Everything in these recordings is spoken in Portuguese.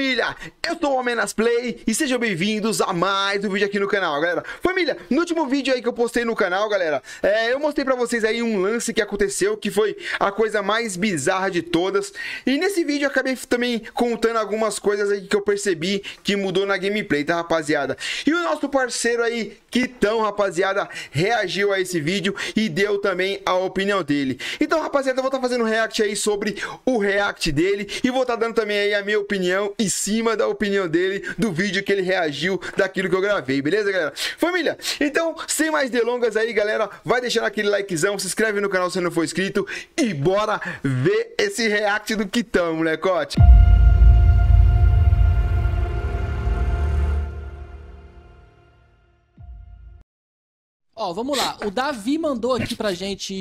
família, eu sou o Homenas Play e sejam bem-vindos a mais um vídeo aqui no canal, galera. Família, no último vídeo aí que eu postei no canal, galera, é, eu mostrei pra vocês aí um lance que aconteceu, que foi a coisa mais bizarra de todas. E nesse vídeo eu acabei também contando algumas coisas aí que eu percebi que mudou na gameplay, tá rapaziada? E o nosso parceiro aí, que tão, rapaziada, reagiu a esse vídeo e deu também a opinião dele. Então, rapaziada, eu vou estar tá fazendo react aí sobre o react dele e vou estar tá dando também aí a minha opinião em cima da opinião dele do vídeo que ele reagiu daquilo que eu gravei, beleza, galera? Família, então, sem mais delongas aí, galera, vai deixando aquele likezão, se inscreve no canal se não for inscrito e bora ver esse react do Quitão, molecote. Música Ó, vamos lá. O Davi mandou aqui pra gente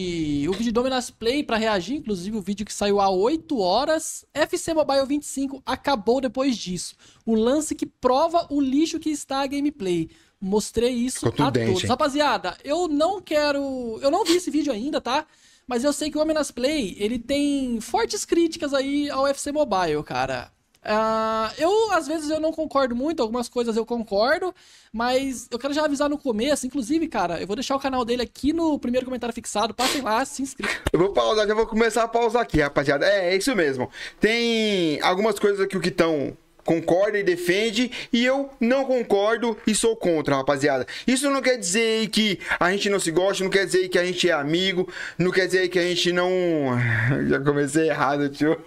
o vídeo Dominas Play pra reagir, inclusive o vídeo que saiu há 8 horas. FC Mobile 25 acabou depois disso. O lance que prova o lixo que está a gameplay. Mostrei isso a todos. Rapaziada, eu não quero. Eu não vi esse vídeo ainda, tá? Mas eu sei que o Dominas Play, ele tem fortes críticas aí ao FC Mobile, cara. Uh, eu, às vezes, eu não concordo muito, algumas coisas eu concordo, mas eu quero já avisar no começo, inclusive, cara, eu vou deixar o canal dele aqui no primeiro comentário fixado, passem lá, se inscrevam. Eu vou pausar, já vou começar a pausar aqui, rapaziada. É, é isso mesmo. Tem algumas coisas aqui que estão concorda e defende, e eu não concordo e sou contra, rapaziada. Isso não quer dizer que a gente não se gosta, não quer dizer que a gente é amigo, não quer dizer que a gente não. Já comecei errado, tio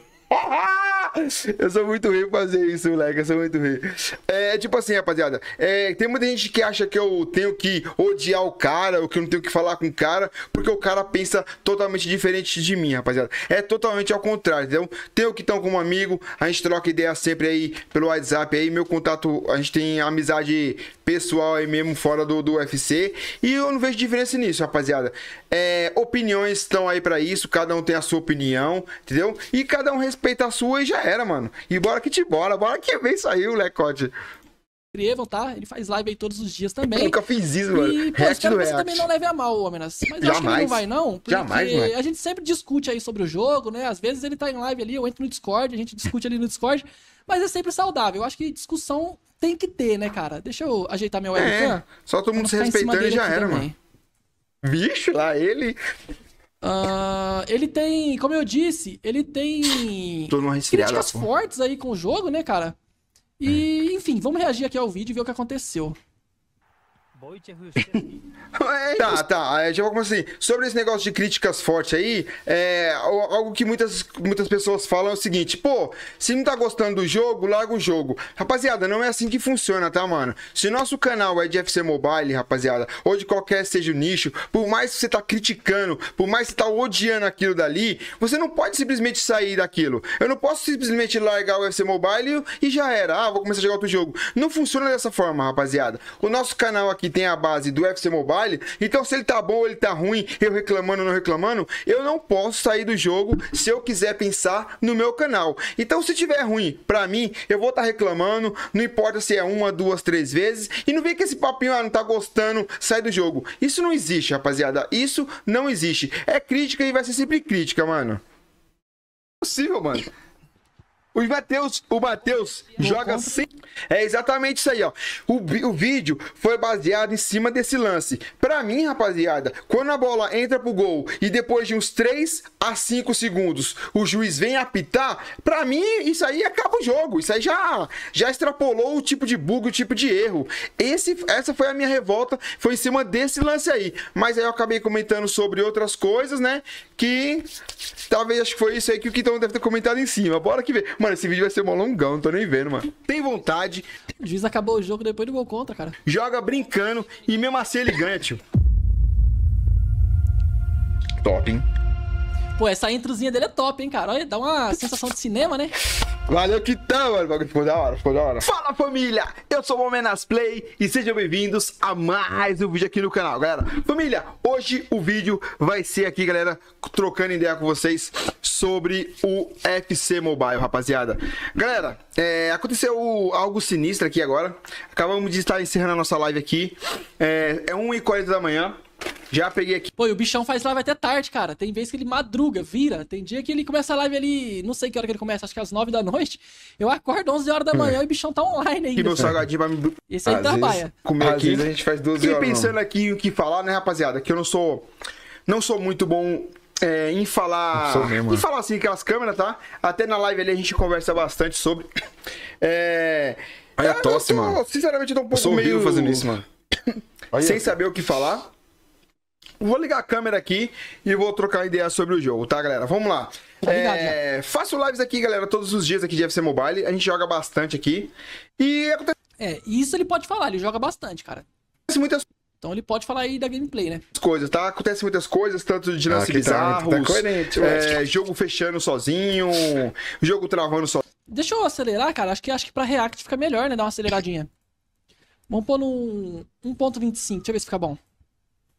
eu sou muito ruim fazer isso, moleque. Eu sou muito ruim. É tipo assim, rapaziada. É, tem muita gente que acha que eu tenho que odiar o cara, ou que eu não tenho que falar com o cara, porque o cara pensa totalmente diferente de mim, rapaziada. É totalmente ao contrário, entendeu? Tenho que estar como amigo, a gente troca ideia sempre aí pelo WhatsApp aí. Meu contato, a gente tem amizade pessoal aí mesmo, fora do, do UFC. E eu não vejo diferença nisso, rapaziada. É, opiniões estão aí para isso, cada um tem a sua opinião, entendeu? E cada um responde a sua e já era, mano. E bora que te bora, bora que vem saiu, Lecote. Escrevam, tá? Ele faz live aí todos os dias também. Eu nunca fiz isso, mano. E, pô, espero que você também não leve a mal o Homenas. Mas Jamais. acho que ele não vai, não. Porque Jamais, a gente sempre discute aí sobre o jogo, né? Às vezes ele tá em live ali, eu entro no Discord, a gente discute ali no Discord. Mas é sempre saudável. Eu acho que discussão tem que ter, né, cara? Deixa eu ajeitar meu é, webcam. É, só todo mundo se respeitando e já era, também. mano. Vixe, lá ele ah, ele tem, como eu disse, ele tem críticas fortes aí com o jogo, né, cara? E, é. enfim, vamos reagir aqui ao vídeo e ver o que aconteceu. tá, tá. É, já vou começar assim. Sobre esse negócio de críticas fortes aí, é, algo que muitas, muitas pessoas falam é o seguinte: pô, se não tá gostando do jogo, larga o jogo. Rapaziada, não é assim que funciona, tá, mano? Se nosso canal é de FC Mobile, rapaziada, ou de qualquer seja o nicho, por mais que você tá criticando, por mais que você tá odiando aquilo dali, você não pode simplesmente sair daquilo. Eu não posso simplesmente largar o FC Mobile e já era. Ah, vou começar a jogar outro jogo. Não funciona dessa forma, rapaziada. O nosso canal aqui tem a base do UFC Mobile. Então, se ele tá bom ou ele tá ruim, eu reclamando ou não reclamando, eu não posso sair do jogo se eu quiser pensar no meu canal. Então, se tiver ruim, pra mim, eu vou estar tá reclamando, não importa se é uma, duas, três vezes. E não vem que esse papinho, ah, não tá gostando, sai do jogo. Isso não existe, rapaziada. Isso não existe. É crítica e vai ser sempre crítica, mano. Possível, mano. O Matheus, o Matheus joga sem. É exatamente isso aí, ó. O, o vídeo foi baseado em cima desse lance. Para mim, rapaziada, quando a bola entra pro gol e depois de uns 3 a 5 segundos o juiz vem apitar, para mim isso aí acaba o jogo. Isso aí já já extrapolou o tipo de bug, o tipo de erro. Esse essa foi a minha revolta, foi em cima desse lance aí. Mas aí eu acabei comentando sobre outras coisas, né? Que talvez acho que foi isso aí que o Quitão deve ter comentado em cima. Bora que ver. Mano, esse vídeo vai ser mó longão, não tô nem vendo, mano. Tem vontade. O juiz acabou o jogo depois do gol contra, cara. Joga brincando e mesmo assim ele ganha, tio. Top, hein? Pô, essa introzinha dele é top, hein, cara? Olha, dá uma sensação de cinema, né? Valeu, Quitão, mano. ficou da hora, ficou da hora. Fala, família! Eu sou o Homenas Play e sejam bem-vindos a mais um vídeo aqui no canal, galera. Família, hoje o vídeo vai ser aqui, galera, trocando ideia com vocês sobre o FC Mobile, rapaziada. Galera, é, aconteceu algo sinistro aqui agora. Acabamos de estar encerrando a nossa live aqui. É, é 1h40 da manhã. Já peguei aqui. Pô, e o bichão faz live até tarde, cara. Tem vezes que ele madruga, vira. Tem dia que ele começa a live ali, não sei que hora que ele começa, acho que às 9 da noite. Eu acordo 11 horas da manhã é. e o bichão tá online ainda. E meu salgadinho vai me... Isso aí trabalha. Vezes, comer aqui. vezes a né? gente faz 12 horas. Fiquei pensando não. aqui o que falar, né, rapaziada? Que eu não sou... Não sou muito bom é, em falar... Mesmo, em né? falar, assim, aquelas câmeras, tá? Até na live ali a gente conversa bastante sobre... É... Olha a tosse, tô, mano. Sinceramente, eu tô um pouco eu sou meio... fazendo isso, mano. Sem saber o que falar. Vou ligar a câmera aqui e vou trocar ideia sobre o jogo, tá, galera? Vamos lá. É, faço lives aqui, galera, todos os dias aqui de FC Mobile. A gente joga bastante aqui. E acontece. É, isso ele pode falar, ele joga bastante, cara. Acontece muitas então ele pode falar aí da gameplay, né? Coisas, tá? Acontecem muitas coisas, tanto de ah, lance ah, tá, né? tá é, jogo fechando sozinho, jogo travando sozinho. Deixa eu acelerar, cara. Acho que acho que pra React fica melhor, né? Dar uma aceleradinha. Vamos pôr no 1.25, deixa eu ver se fica bom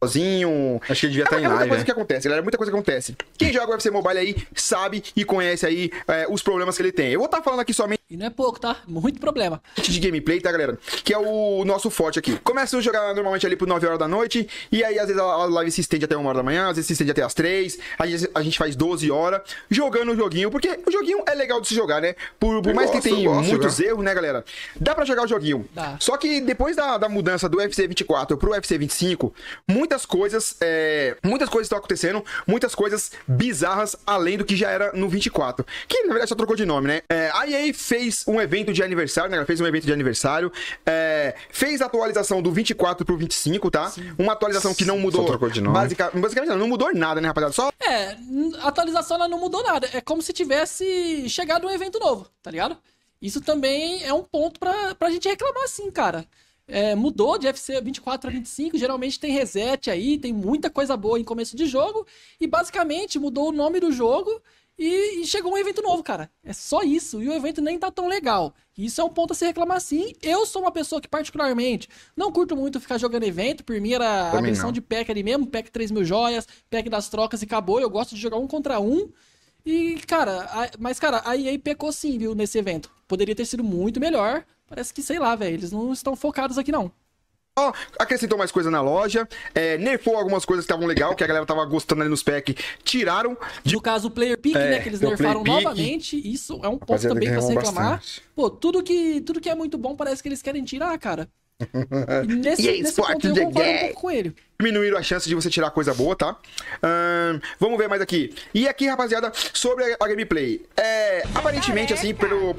sozinho. Acho que ele devia estar é tá em live. É muita coisa né? que acontece, galera. É muita coisa que acontece. Quem joga o UFC Mobile aí sabe e conhece aí é, os problemas que ele tem. Eu vou estar tá falando aqui somente. E não é pouco, tá? Muito problema. De gameplay, tá, galera? Que é o nosso forte aqui. Começa a jogar normalmente ali por 9 horas da noite. E aí, às vezes, a live se estende até 1 hora da manhã, às vezes se estende até as 3. Aí a gente faz 12 horas jogando o joguinho. Porque o joguinho é legal de se jogar, né? Por, por mais gosto, que tenha muitos jogar. erros, né, galera? Dá pra jogar o joguinho. Dá. Só que depois da, da mudança do UFC 24 pro UFC 25, muita muitas coisas, é, muitas coisas estão acontecendo, muitas coisas bizarras além do que já era no 24, que na verdade só trocou de nome, né? É, a EA fez um evento de aniversário, né? Ela fez um evento de aniversário, é, fez a atualização do 24 pro 25, tá? Sim. Uma atualização que não mudou. Só trocou de nome. basicamente não, não mudou nada, né, rapaziada? Só... É, a atualização ela não mudou nada. É como se tivesse chegado um evento novo, tá ligado? Isso também é um ponto pra, pra gente reclamar, sim, cara é, mudou de FC 24 a 25, geralmente tem reset aí, tem muita coisa boa em começo de jogo, e basicamente mudou o nome do jogo e, e, chegou um evento novo, cara. É só isso, e o evento nem tá tão legal. Isso é um ponto a se reclamar sim. Eu sou uma pessoa que, particularmente, não curto muito ficar jogando evento, por mim era a missão de pack ali mesmo, pack 3 mil joias, pack das trocas e acabou, eu gosto de jogar um contra um. E, cara, a, mas, cara, a EA pecou sim, viu, nesse evento. Poderia ter sido muito melhor, Parece que, sei lá, velho, eles não estão focados aqui, não. Ó, acrescentou mais coisa na loja, é, nerfou algumas coisas que estavam legal, que a galera tava gostando ali nos packs, tiraram. De... No caso, o Player Pick, é, né, que eles então, nerfaram novamente, isso é um ponto também pra se reclamar. Bastante. Pô, tudo que, tudo que é muito bom parece que eles querem tirar, cara. E nesse, yeah, nesse ponto eu um com ele. Diminuíram a chance de você tirar coisa boa, tá? Um, vamos ver mais aqui. E aqui, rapaziada, sobre a, a gameplay. É, aparentemente, assim, pelo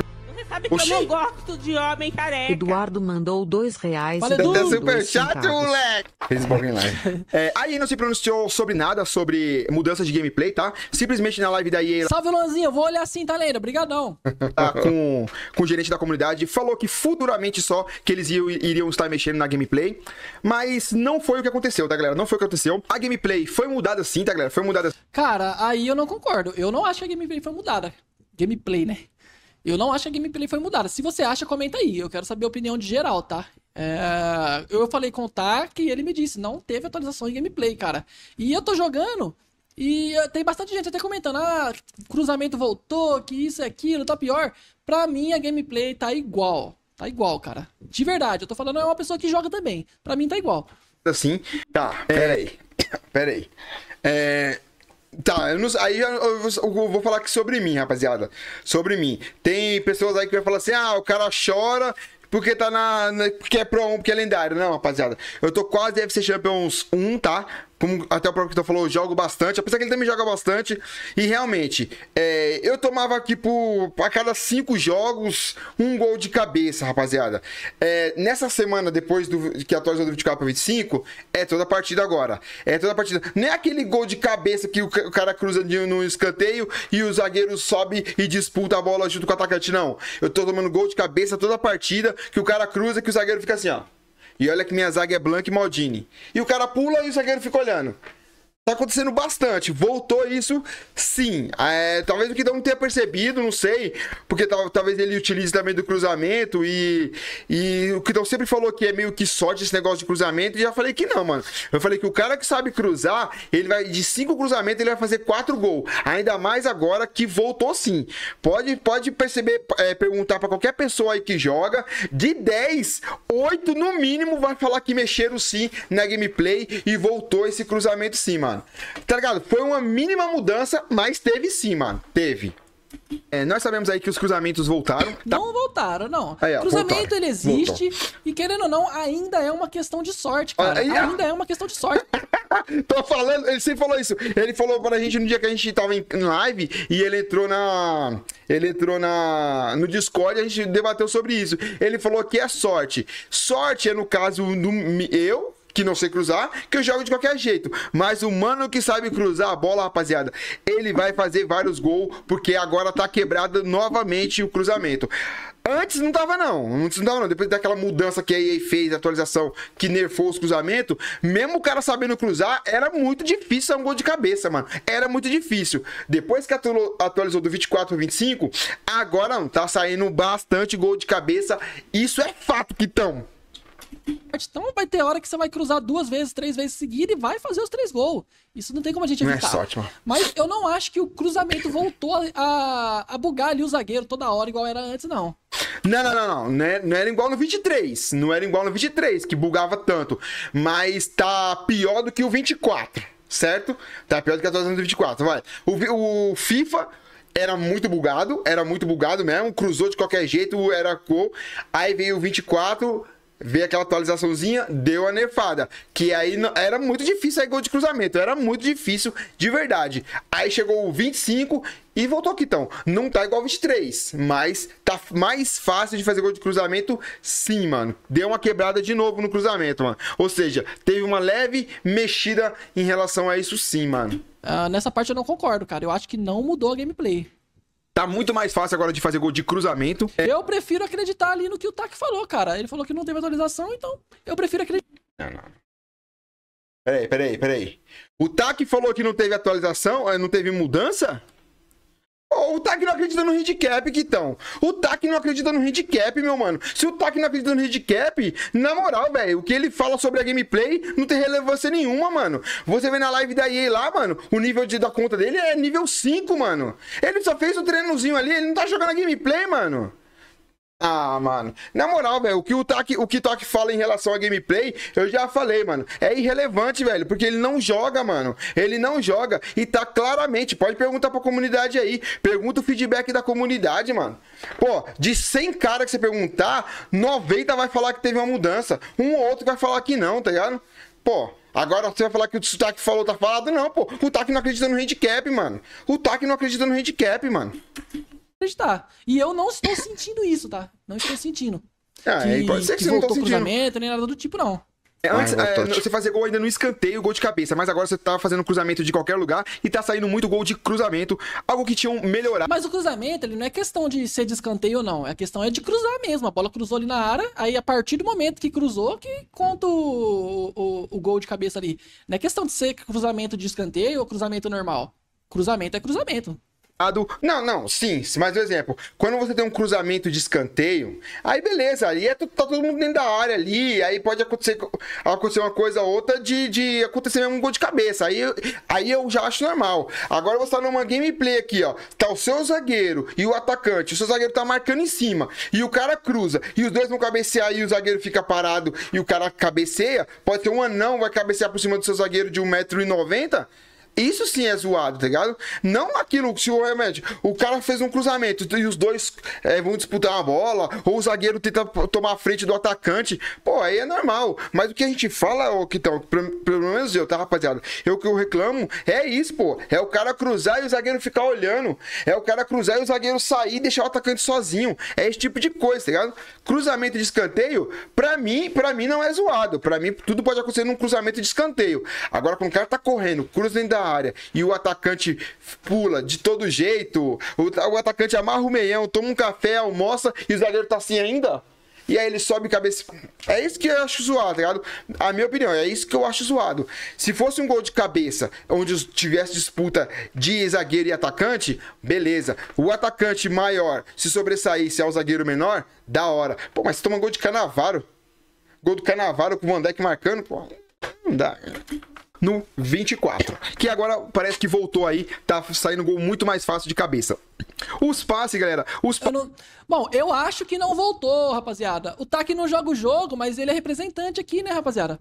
sabe Oxi. que eu não gosto de homem careca. Eduardo mandou dois reais. Valeu, Edu. Edu. Superchat, moleque. Fez um lá. É, a EA não se pronunciou sobre nada, sobre mudança de gameplay, tá? Simplesmente na live da EA... Salve, Luanzinho. vou olhar assim, tá, Leira? Obrigadão. tá com, com o gerente da comunidade. Falou que futuramente só que eles iam, iriam estar mexendo na gameplay. Mas não foi o que aconteceu, tá, galera? Não foi o que aconteceu. A gameplay foi mudada sim, tá, galera? Foi mudada... Cara, aí eu não concordo. Eu não acho que a gameplay foi mudada. Gameplay, né? Eu não acho que a gameplay foi mudada. Se você acha, comenta aí. Eu quero saber a opinião de geral, tá? É... Eu falei com o Tark e ele me disse, não teve atualização em gameplay, cara. E eu tô jogando e eh, tem bastante gente até comentando, ah, cruzamento voltou, que isso e aquilo, tá pior. Pra mim, a gameplay tá igual. Tá igual, cara. De verdade, eu tô falando, é uma pessoa que joga também. Pra mim tá igual. Assim, tá, peraí. Peraí. É... Tá, eu não, aí eu, eu, eu, vou falar aqui sobre mim, rapaziada. Sobre mim. Tem pessoas aí que vai falar assim: ah, o cara chora porque tá na. na porque é pro porque é lendário. Não, rapaziada. Eu tô quase FC Champions 1, tá? como até o próprio Kitan falou, jogo bastante, apesar que ele também joga bastante, e realmente, é, eu tomava aqui por, a cada cinco jogos, um gol de cabeça, rapaziada. É, nessa semana, depois do que atualizou do 24 para 25, é toda a partida agora, é toda a partida. Não é aquele gol de cabeça que o, o cara cruza de, no escanteio e o zagueiro sobe e disputa a bola junto com o atacante, não. Eu tô tomando gol de cabeça toda a partida, que o cara cruza, que o zagueiro fica assim, ó. E olha que minha zaga é Blanc e Maldini. E o cara pula e o zagueiro fica olhando tá acontecendo bastante. Voltou isso, sim. É, talvez o que não tenha percebido, não sei, porque talvez ele utilize também do cruzamento e, e o que não sempre falou que é meio que sorte esse negócio de cruzamento, e já falei que não, mano. Eu falei que o cara que sabe cruzar, ele vai de cinco cruzamentos, ele vai fazer quatro gols. Ainda mais agora que voltou sim. Pode, pode perceber, é, perguntar para qualquer pessoa aí que joga, de 10, 8 no mínimo vai falar que mexeram sim na gameplay e voltou esse cruzamento sim, mano mano. Tá ligado? Foi uma mínima mudança, mas teve sim, mano. Teve. É, nós sabemos aí que os cruzamentos voltaram. Tá... Não voltaram, não. Aí, ó, Cruzamento voltaram. ele existe Voltou. e querendo ou não, ainda é uma questão de sorte, cara. Aí, ainda é uma questão de sorte. Tô falando, ele sempre falou isso. Ele falou pra gente no dia que a gente tava em live e ele entrou na. Ele entrou na no Discord e a gente debateu sobre isso. Ele falou que é sorte. Sorte é no caso do eu, que não sei cruzar, que eu jogo de qualquer jeito. Mas o mano que sabe cruzar a bola, rapaziada, ele vai fazer vários gols, porque agora tá quebrado novamente o cruzamento. Antes não tava não, antes não tava não. Depois daquela mudança que a EA fez, a atualização que nerfou os cruzamentos, mesmo o cara sabendo cruzar, era muito difícil um gol de cabeça, mano. Era muito difícil. Depois que atualizou do 24 ao 25, agora não, tá saindo bastante gol de cabeça. Isso é fato, Quitão. Então vai ter hora que você vai cruzar duas vezes, três vezes seguida e vai fazer os três gols. Isso não tem como a gente é evitar. é sorte, Mas eu não acho que o cruzamento voltou a, a bugar ali o zagueiro toda hora, igual era antes, não. Não, não, não, não. Não, é- não era igual no 23. Não era igual no 23, que bugava tanto. Mas tá pior do que o 24, certo? Tá pior do que a atualização do 24, vai. o, o FIFA era muito bugado, era muito bugado mesmo, cruzou de qualquer jeito, era cor. Aí veio o 24, Veio aquela atualizaçãozinha, deu a nefada. Que aí não, era muito difícil aí gol de cruzamento. Era muito difícil de verdade. Aí chegou o 25 e voltou aqui então. Não tá igual 23, mas tá mais fácil de fazer gol de cruzamento sim, mano. Deu uma quebrada de novo no cruzamento, mano. Ou seja, teve uma leve mexida em relação a isso sim, mano. Ah, nessa parte eu não concordo, cara. Eu acho que não mudou a gameplay. Tá muito mais fácil agora de fazer gol de cruzamento. É... Eu prefiro acreditar ali no que o Tac falou, cara. Ele falou que não teve atualização, então eu prefiro acreditar. Não, não. Peraí, peraí, peraí. O TAC falou que não teve atualização, eh, não teve mudança? O TAC não acredita no handicap, Quitão. O TAC não acredita no handicap, meu mano. Se o TAC não acredita no handicap, na moral, velho, o que ele fala sobre a gameplay não tem relevância nenhuma, mano. Você vê na live da EA lá, mano, o nível de, da conta dele é nível 5, mano. Ele só fez o um treinozinho ali, ele não tá jogando a gameplay, mano. Ah, mano. Na moral, velho, o que o Taki, o que Taki fala em relação a gameplay, eu já falei, mano. É irrelevante, velho, porque ele não joga, mano. Ele não joga e tá claramente, pode perguntar pra comunidade aí, pergunta o feedback da comunidade, mano. Pô, de 100 caras que você perguntar, 90 vai falar que teve uma mudança, um ou outro vai falar que não, tá ligado? Pô, Agora você vai falar que o sotaque falou, tá falado? Não, pô. O TAC não acredita no handicap, mano. O TAC não acredita no handicap, mano acreditar. E eu não estou sentindo isso, tá? Não estou sentindo. Ah, é, que, pode ser que, que você não tá cruzamento, nem nada do tipo, não. É, antes, ah, é, você fazia gol ainda no escanteio, gol de cabeça, mas agora você tá fazendo cruzamento de qualquer lugar e tá saindo muito gol de cruzamento, algo que tinham melhorado. Mas o cruzamento, ele não é questão de ser de escanteio ou não, a é questão é de cruzar mesmo. A bola cruzou ali na área, aí a partir do momento que cruzou, que conta o, o, o gol de cabeça ali. Não é questão de ser cruzamento de escanteio ou cruzamento normal. Cruzamento é cruzamento errado. Não, não, sim, mais um exemplo. Quando você tem um cruzamento de escanteio, aí beleza, aí é, tá todo mundo dentro da área ali, aí pode acontecer, acontecer uma coisa ou outra de, de acontecer mesmo um gol de cabeça. Aí, aí eu já acho normal. Agora você tá numa gameplay aqui, ó. Tá o seu zagueiro e o atacante. O seu zagueiro tá marcando em cima. E o cara cruza. E os dois vão cabecear e o zagueiro fica parado e o cara cabeceia. Pode ter um anão, vai cabecear por cima do seu zagueiro de 1,90m. Isso sim é zoado, tá ligado? Não aquilo que se o remédio. O cara fez um cruzamento e os dois é, vão disputar uma bola, ou o zagueiro tenta tomar a frente do atacante. Pô, aí é normal. Mas o que a gente fala, ô Quitão, pelo menos eu, tá, rapaziada? Eu que eu reclamo é isso, pô. É o cara cruzar e o zagueiro ficar olhando. É o cara cruzar e o zagueiro sair e deixar o atacante sozinho. É esse tipo de coisa, tá ligado? Cruzamento de escanteio, pra mim, pra mim não é zoado. Pra mim, tudo pode acontecer num cruzamento de escanteio. Agora, quando o cara tá correndo, cruza dentro da área e o atacante pula de todo jeito, o, o atacante amarra o meião, toma um café, almoça e o zagueiro tá assim ainda? E aí ele sobe cabeça. É isso que eu acho zoado, tá ligado? A minha opinião, é isso que eu acho zoado. Se fosse um gol de cabeça, onde tivesse disputa de zagueiro e atacante, beleza. O atacante maior se sobressaísse ao zagueiro menor, da hora. Pô, mas se toma um gol de Canavaro. Gol do Canavaro com o Van Dijk marcando, pô. Não dá, cara. Né? no 24, que agora parece que voltou aí, tá saindo gol muito mais fácil de cabeça. Os passes, galera, os pa... eu não... Bom, eu acho que não voltou, rapaziada. O Tak não joga o jogo, mas ele é representante aqui, né, rapaziada?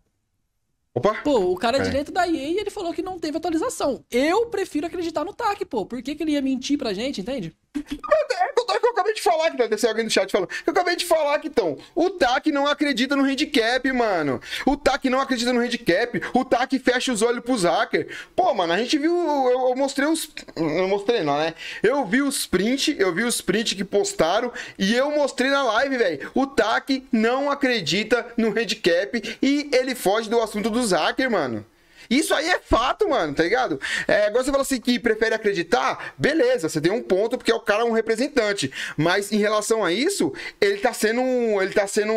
Opa! Pô, o cara é. direito da EA ele falou que não teve atualização. Eu prefiro acreditar no TAC, pô. Por que, que ele ia mentir pra gente, entende? É, eu tô eu acabei de falar que deve ser alguém no chat falando. Eu acabei de falar que então, o TAC não acredita no handicap, mano. O TAC não acredita no handicap. O TAC fecha os olhos pros hackers. Pô, mano, a gente viu. Eu, eu mostrei os. Não mostrei, não, né? Eu vi os print, eu vi os print que postaram e eu mostrei na live, velho. O TAC não acredita no handicap e ele foge do assunto dos hackers, mano. Isso aí é fato, mano, tá ligado? É, agora você fala assim que prefere acreditar, beleza, você tem um ponto porque o cara é um representante. Mas em relação a isso, ele tá sendo. Ele tá sendo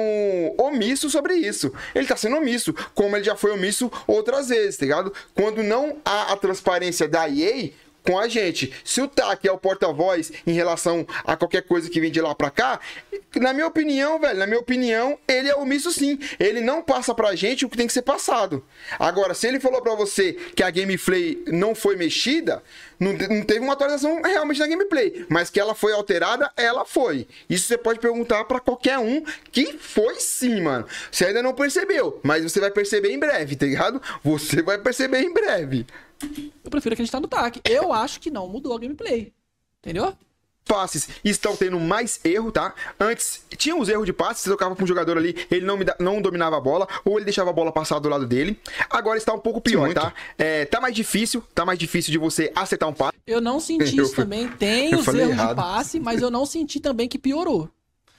omisso sobre isso. Ele tá sendo omisso, como ele já foi omisso outras vezes, tá ligado? Quando não há a transparência da EA, com a gente. Se o TAC é o porta-voz em relação a qualquer coisa que vem de lá para cá, na minha opinião, velho, na minha opinião, ele é omisso sim. Ele não passa pra gente o que tem que ser passado. Agora, se ele falou para você que a gameplay não foi mexida, não, não teve uma atualização realmente na gameplay, mas que ela foi alterada, ela foi. Isso você pode perguntar para qualquer um que foi sim, mano. Você ainda não percebeu, mas você vai perceber em breve, tá ligado? Você vai perceber em breve. Eu prefiro acreditar no TAC. Eu acho que não mudou a gameplay. Entendeu? passes estão tendo mais erro, tá? Antes tinha os erros de passes, você tocava com um jogador ali, ele não, da, não dominava a bola, ou ele deixava a bola passar do lado dele. Agora está um pouco pior, Sim, tá? É, tá mais difícil, tá mais difícil de você acertar um passe. Eu não senti eu, isso também, tem os erros errado. de passe, mas eu não senti também que piorou.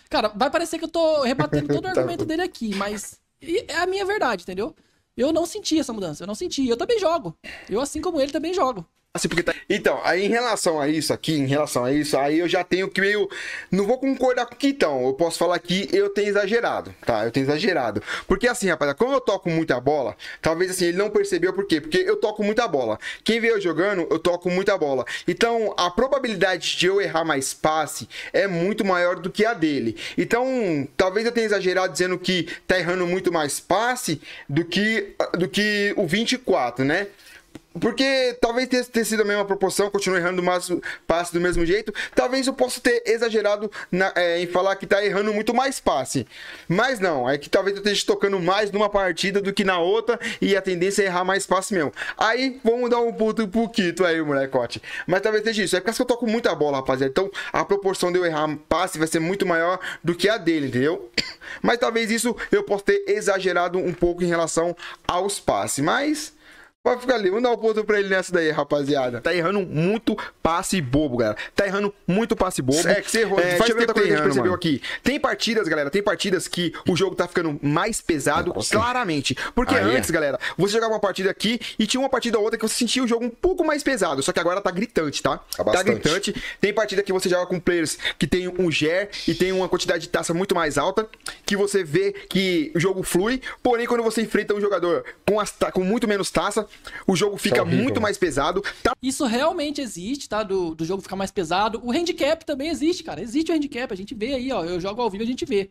Cara, vai parecer que eu tô rebatendo todo o tá argumento dele aqui, mas é a minha verdade, entendeu? Eu não senti essa mudança, eu não senti. Eu também jogo. Eu, assim como ele, também jogo. Assim, porque tá... Então, aí em relação a isso aqui, em relação a isso, aí eu já tenho que meio. Não vou concordar com o Quitão. Eu posso falar que eu tenho exagerado, tá? Eu tenho exagerado. Porque assim, rapaz, como eu toco muita bola, talvez assim, ele não percebeu por quê? Porque eu toco muita bola. Quem vê eu jogando, eu toco muita bola. Então, a probabilidade de eu errar mais passe é muito maior do que a dele. Então, talvez eu tenha exagerado dizendo que tá errando muito mais passe do que, do que o 24, né? Porque talvez tenha sido a mesma proporção, continue errando mais passe do mesmo jeito. Talvez eu possa ter exagerado na, é, em falar que está errando muito mais passe. Mas não, é que talvez eu esteja tocando mais numa partida do que na outra e a tendência é errar mais passe mesmo. Aí vamos dar um puto um pouquinho aí, molecote. Mas talvez seja isso. É porque eu toco muita bola, rapaziada. Então a proporção de eu errar passe vai ser muito maior do que a dele, entendeu? Mas talvez isso eu possa ter exagerado um pouco em relação aos passes. Mas Vai ficar ali. Vamos dar um ponto pra ele nessa daí, rapaziada. Tá errando muito passe bobo, galera. Tá errando muito passe bobo. É, que você errou. É, faz tempo que a gente percebeu aqui. Tem partidas, galera. Tem partidas que o jogo tá ficando mais pesado, claramente. Porque ah, antes, é. galera, você jogava uma partida aqui e tinha uma partida ou outra que você sentia o jogo um pouco mais pesado. Só que agora tá gritante, tá? Tá, tá gritante. Tem partida que você joga com players que tem um GER e tem uma quantidade de taça muito mais alta. Que você vê que o jogo flui. Porém, quando você enfrenta um jogador com, as, com muito menos taça, o jogo é fica é muito né? mais pesado. Tá... Isso realmente existe, tá? Do, do jogo ficar mais pesado. O handicap também existe, cara. Existe o handicap. A gente vê aí, ó. Eu jogo ao vivo, a gente vê.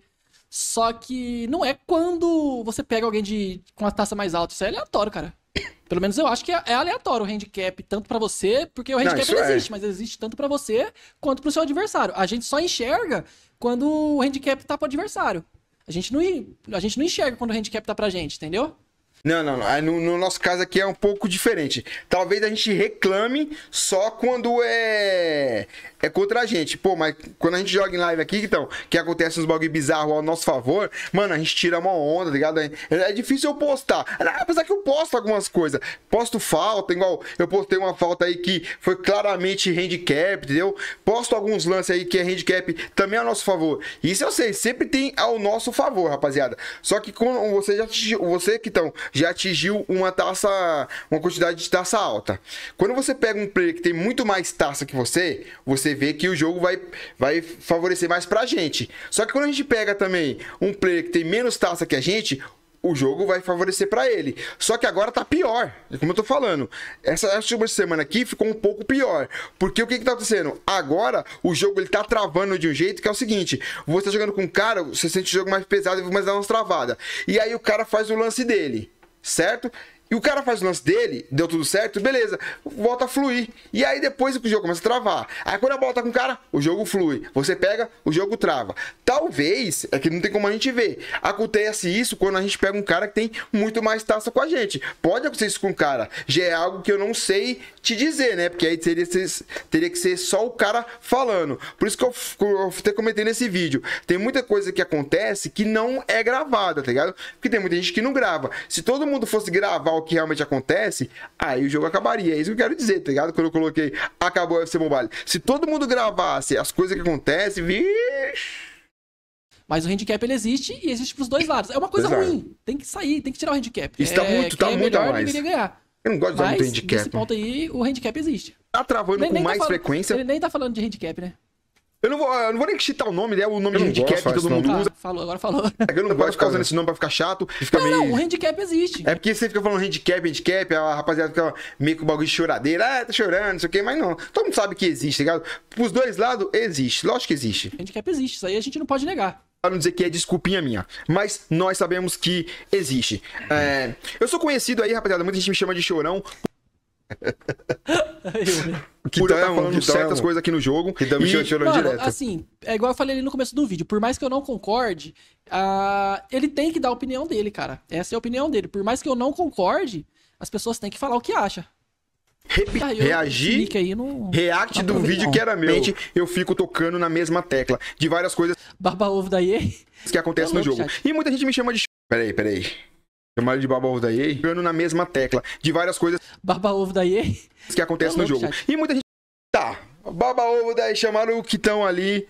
Só que não é quando você pega alguém de, com a taça mais alta. Isso é aleatório, cara. Pelo menos eu acho que é, é aleatório o handicap, tanto para você, porque o handicap não, não é. existe, é. mas existe tanto para você quanto pro seu adversário. A gente só enxerga quando o handicap tá pro adversário. A gente não, a gente não enxerga quando o handicap tá pra gente, entendeu? Não, não, não. É, no, no, nosso caso aqui é um pouco diferente. Talvez a gente reclame só quando é é contra a gente. Pô, mas quando a gente joga em live aqui, então, que acontece uns bagulho bizarro ao nosso favor, mano, a gente tira uma onda, tá ligado? É, é difícil eu postar. Ah, apesar que eu posto algumas coisas. Posto falta, igual eu postei uma falta aí que foi claramente handicap, entendeu? Posto alguns lances aí que é handicap também ao nosso favor. Isso eu sei, sempre tem ao nosso favor, rapaziada. Só que quando você já você que estão já atingiu uma taça, uma quantidade de taça alta. Quando você pega um player que tem muito mais taça que você, você vê que o jogo vai, vai favorecer mais pra gente. Só que quando a gente pega também um player que tem menos taça que a gente, o jogo vai favorecer para ele. Só que agora tá pior, é como eu tô falando. Essa última semana aqui ficou um pouco pior, porque o que que tá acontecendo? Agora o jogo ele tá travando de um jeito que é o seguinte, você tá jogando com um cara, você sente o jogo mais pesado e mais dá umas travada. E aí o cara faz o lance dele certo? E o cara faz o lance dele, deu tudo certo, beleza, volta a fluir. E aí depois o jogo começa a travar. Aí quando a bola tá com o cara, o jogo flui. Você pega, o jogo trava. Talvez, é que não tem como a gente ver. Acontece isso quando a gente pega um cara que tem muito mais taça com a gente. Pode acontecer isso com o cara. Já é algo que eu não sei te dizer, né? Porque aí teria, teria que ser só o cara falando. Por isso que eu, eu até comentei nesse vídeo. Tem muita coisa que acontece que não é gravada, tá ligado? Porque tem muita gente que não grava. Se todo mundo fosse gravar o que realmente acontece, aí o jogo acabaria. É isso que eu quero dizer, tá ligado? Quando eu coloquei acabou o UFC Mobile. Se todo mundo gravasse as coisas que acontecem, vixi. Mas o handicap ele existe e existe pros dois lados. É uma coisa Exato. ruim. Tem que sair, tem que tirar o handicap. Isso é, tá muito, tá é muito melhor, a mais. Eu não gosto de usar muito handicap. Nesse ponto aí, o handicap existe. Tá travando nem, com nem tá mais tá falando, frequência. Ele nem tá falando de handicap, né? Eu não, vou, eu não vou nem citar o nome, ele é né? o nome de handicap que todo mundo usa. Ah, falou, agora falou. É que eu não, posso gosto de ficar usando esse nome pra ficar chato. Fica não, meio... não, o handicap existe. É porque você fica falando handicap, handicap, a rapaziada fica meio com o bagulho de choradeira, ah, tá chorando, não sei o quê, mas não. Todo mundo sabe que existe, tá ligado? Pros dois lados, existe, lógico que existe. Handicap existe, isso aí a gente não pode negar para não dizer que é desculpinha minha, mas nós sabemos que existe. É, eu sou conhecido aí, rapaziada, muita gente me chama de chorão. Né? que Curio tá é falando que certas é coisas aqui no jogo. Que estamos chantilhando direto. Assim, é igual eu falei ali no começo do vídeo, por mais que eu não concorde, uh, ele tem que dar a opinião dele, cara. Essa é a opinião dele. Por mais que eu não concorde, as pessoas têm que falar o que acha Repi ah, reagir, no... react do vídeo não. que era meu. Eu fico tocando na mesma tecla de várias coisas. Baba ovo daí. Que acontece é louco, no jogo. Chat. E muita gente me chama de. Peraí, peraí. Chamaram de baba ovo da EA, jogando na mesma tecla de várias coisas. Baba ovo da EA? Que acontece no jogo. Chat. E muita gente. Tá, baba ovo da EA, chamaram o que estão ali.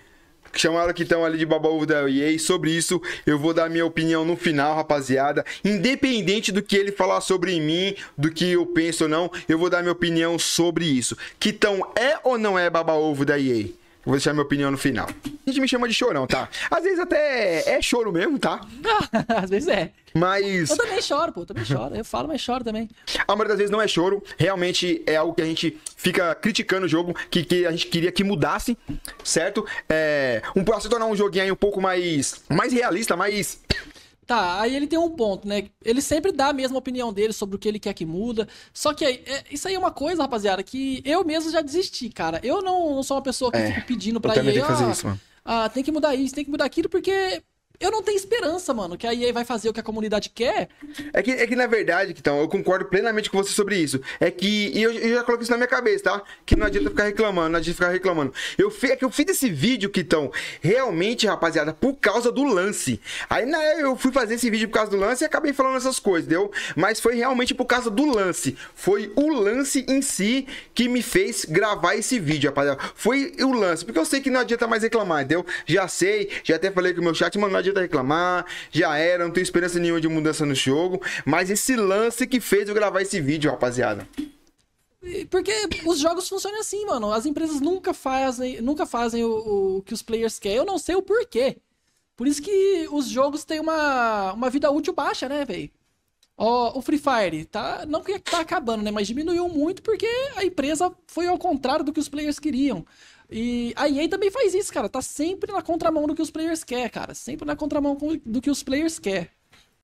Chamaram que estão ali de baba ovo da EA. Sobre isso, eu vou dar minha opinião no final, rapaziada. Independente do que ele falar sobre mim, do que eu penso ou não, eu vou dar minha opinião sobre isso. Que tão é ou não é baba ovo da EA? Vou deixar minha opinião no final. A gente me chama de chorão, tá? Às vezes até é choro mesmo, tá? Às vezes é. Mas. Eu também choro, pô. Eu também choro. Eu falo, mas choro também. A maioria das vezes não é choro. Realmente é algo que a gente fica criticando o jogo, que, que a gente queria que mudasse, certo? É. Um, pra se tornar um joguinho aí um pouco mais. Mais realista, mais Tá, aí ele tem um ponto, né? Ele sempre dá a mesma opinião dele sobre o que ele quer que muda. Só que aí, é, isso aí é uma coisa, rapaziada, que eu mesmo já desisti, cara. Eu não, não sou uma pessoa que é, fica pedindo pra ele. Ah, ah, tem que mudar isso, tem que mudar aquilo, porque eu não tenho esperança, mano, que a EA vai fazer o que a comunidade quer. É que, é que na verdade, então, eu concordo plenamente com você sobre isso. É que, e eu, eu já coloquei isso na minha cabeça, tá? Que não adianta ficar reclamando, não adianta ficar reclamando. Eu fiz, é que eu fiz esse vídeo, Quitão, realmente, rapaziada, por causa do lance. Aí na né, eu fui fazer esse vídeo por causa do lance e acabei falando essas coisas, deu? Mas foi realmente por causa do lance. Foi o lance em si que me fez gravar esse vídeo, rapaziada. Foi o lance, porque eu sei que não adianta mais reclamar, entendeu? Já sei, já até falei com o meu chat, mano, não adianta reclamar, já era, não tenho esperança nenhuma de mudança no jogo. Mas esse lance que fez eu gravar esse vídeo, rapaziada. Porque os jogos funcionam assim, mano. As empresas nunca fazem, nunca fazem o, o que os players querem. Eu não sei o porquê. Por isso que os jogos têm uma, uma vida útil baixa, né, velho? Ó, o Free Fire, tá, não que tá acabando, né? Mas diminuiu muito porque a empresa foi ao contrário do que os players queriam. E a EA também faz isso, cara. Tá sempre na contramão do que os players quer, cara. Sempre na contramão do que os players quer.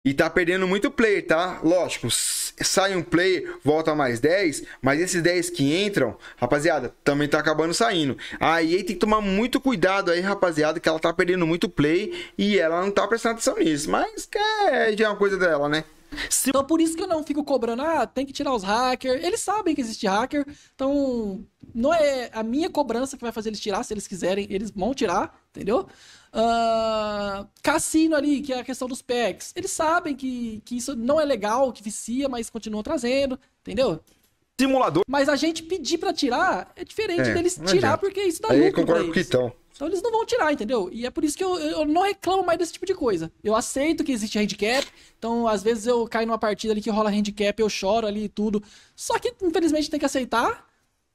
E tá perdendo muito player, tá? Lógico, sai um player, volta mais 10, mas esses 10 que entram, rapaziada, também tá acabando saindo. A EA tem que tomar muito cuidado aí, rapaziada, que ela tá perdendo muito play e ela não tá prestando atenção nisso. Mas que é já é uma coisa dela, né? Então por isso que eu não fico cobrando, ah, tem que tirar os hackers. Eles sabem que existe hacker, então não é a minha cobrança que vai fazer eles tirar, se eles quiserem, eles vão tirar, entendeu? Uh, cassino ali, que é a questão dos packs. Eles sabem que, que isso não é legal, que vicia, mas continuam trazendo, entendeu? Simulador. Mas a gente pedir para tirar é diferente é, deles tirar, porque isso daí. Aí, lucro. concordo com o Quitão. Então eles não vão tirar, entendeu? E é por isso que eu, eu não reclamo mais desse tipo de coisa. Eu aceito que existe handicap, então às vezes eu caio numa partida ali que rola handicap, eu choro ali e tudo. Só que infelizmente tem que aceitar.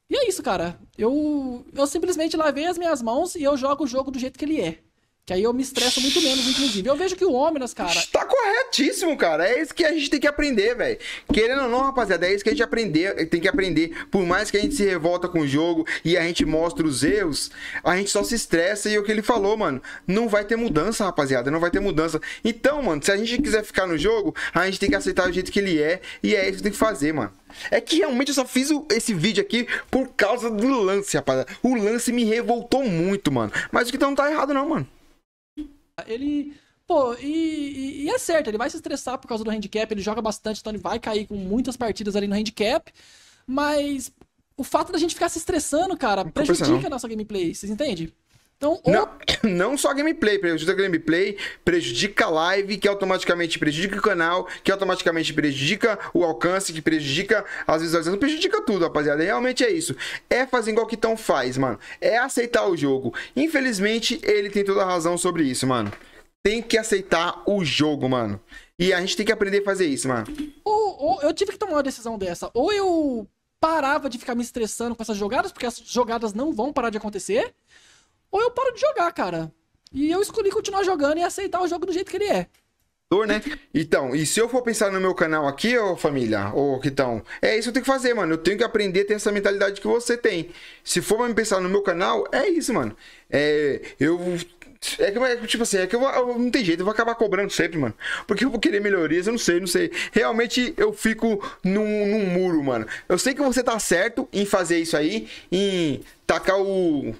E é isso, cara. Eu, eu simplesmente lavei as minhas mãos e eu jogo o jogo do jeito que ele é. Que aí eu me estresso muito menos, inclusive. Eu vejo que o Omnius, cara. Tá corretíssimo, cara. É isso que a gente tem que aprender, velho. Querendo ou não, rapaziada, é isso que a gente aprender, tem que aprender. Por mais que a gente se revolta com o jogo e a gente mostra os erros, a gente só se estressa. E é o que ele falou, mano, não vai ter mudança, rapaziada. Não vai ter mudança. Então, mano, se a gente quiser ficar no jogo, a gente tem que aceitar o jeito que ele é. E é isso que tem que fazer, mano. É que realmente eu só fiz esse vídeo aqui por causa do lance, rapaziada. O lance me revoltou muito, mano. Mas o que tá, não tá errado, não, mano. Ele. Pô, e, e, e é certo, ele vai se estressar por causa do handicap, ele joga bastante, então ele vai cair com muitas partidas ali no handicap. Mas o fato da gente ficar se estressando, cara, prejudica a nossa gameplay, vocês entendem? Então, ou... não, não só gameplay, prejudica gameplay, prejudica a live, que automaticamente prejudica o canal, que automaticamente prejudica o alcance, que prejudica as visualizações, prejudica tudo, rapaziada. Realmente é isso. É fazer igual que tão faz, mano. É aceitar o jogo. Infelizmente, ele tem toda a razão sobre isso, mano. Tem que aceitar o jogo, mano. E a gente tem que aprender a fazer isso, mano. Ou, ou eu tive que tomar uma decisão dessa. Ou eu parava de ficar me estressando com essas jogadas, porque as jogadas não vão parar de acontecer ou eu paro de jogar, cara. E eu escolhi continuar jogando e aceitar o jogo do jeito que ele é. dor Né? Então, e se eu for pensar no meu canal aqui, ô família, ô Quitão, é isso que eu tenho que fazer, mano. Eu tenho que aprender a ter essa mentalidade que você tem. Se for me pensar no meu canal, é isso, mano. É, eu é que, é tipo assim, é que eu, eu, não tem jeito, eu vou acabar cobrando sempre, mano. Porque eu vou querer melhorias, eu não sei, não sei. Realmente eu fico num, num muro, mano. Eu sei que você tá certo em fazer isso aí, em tacar o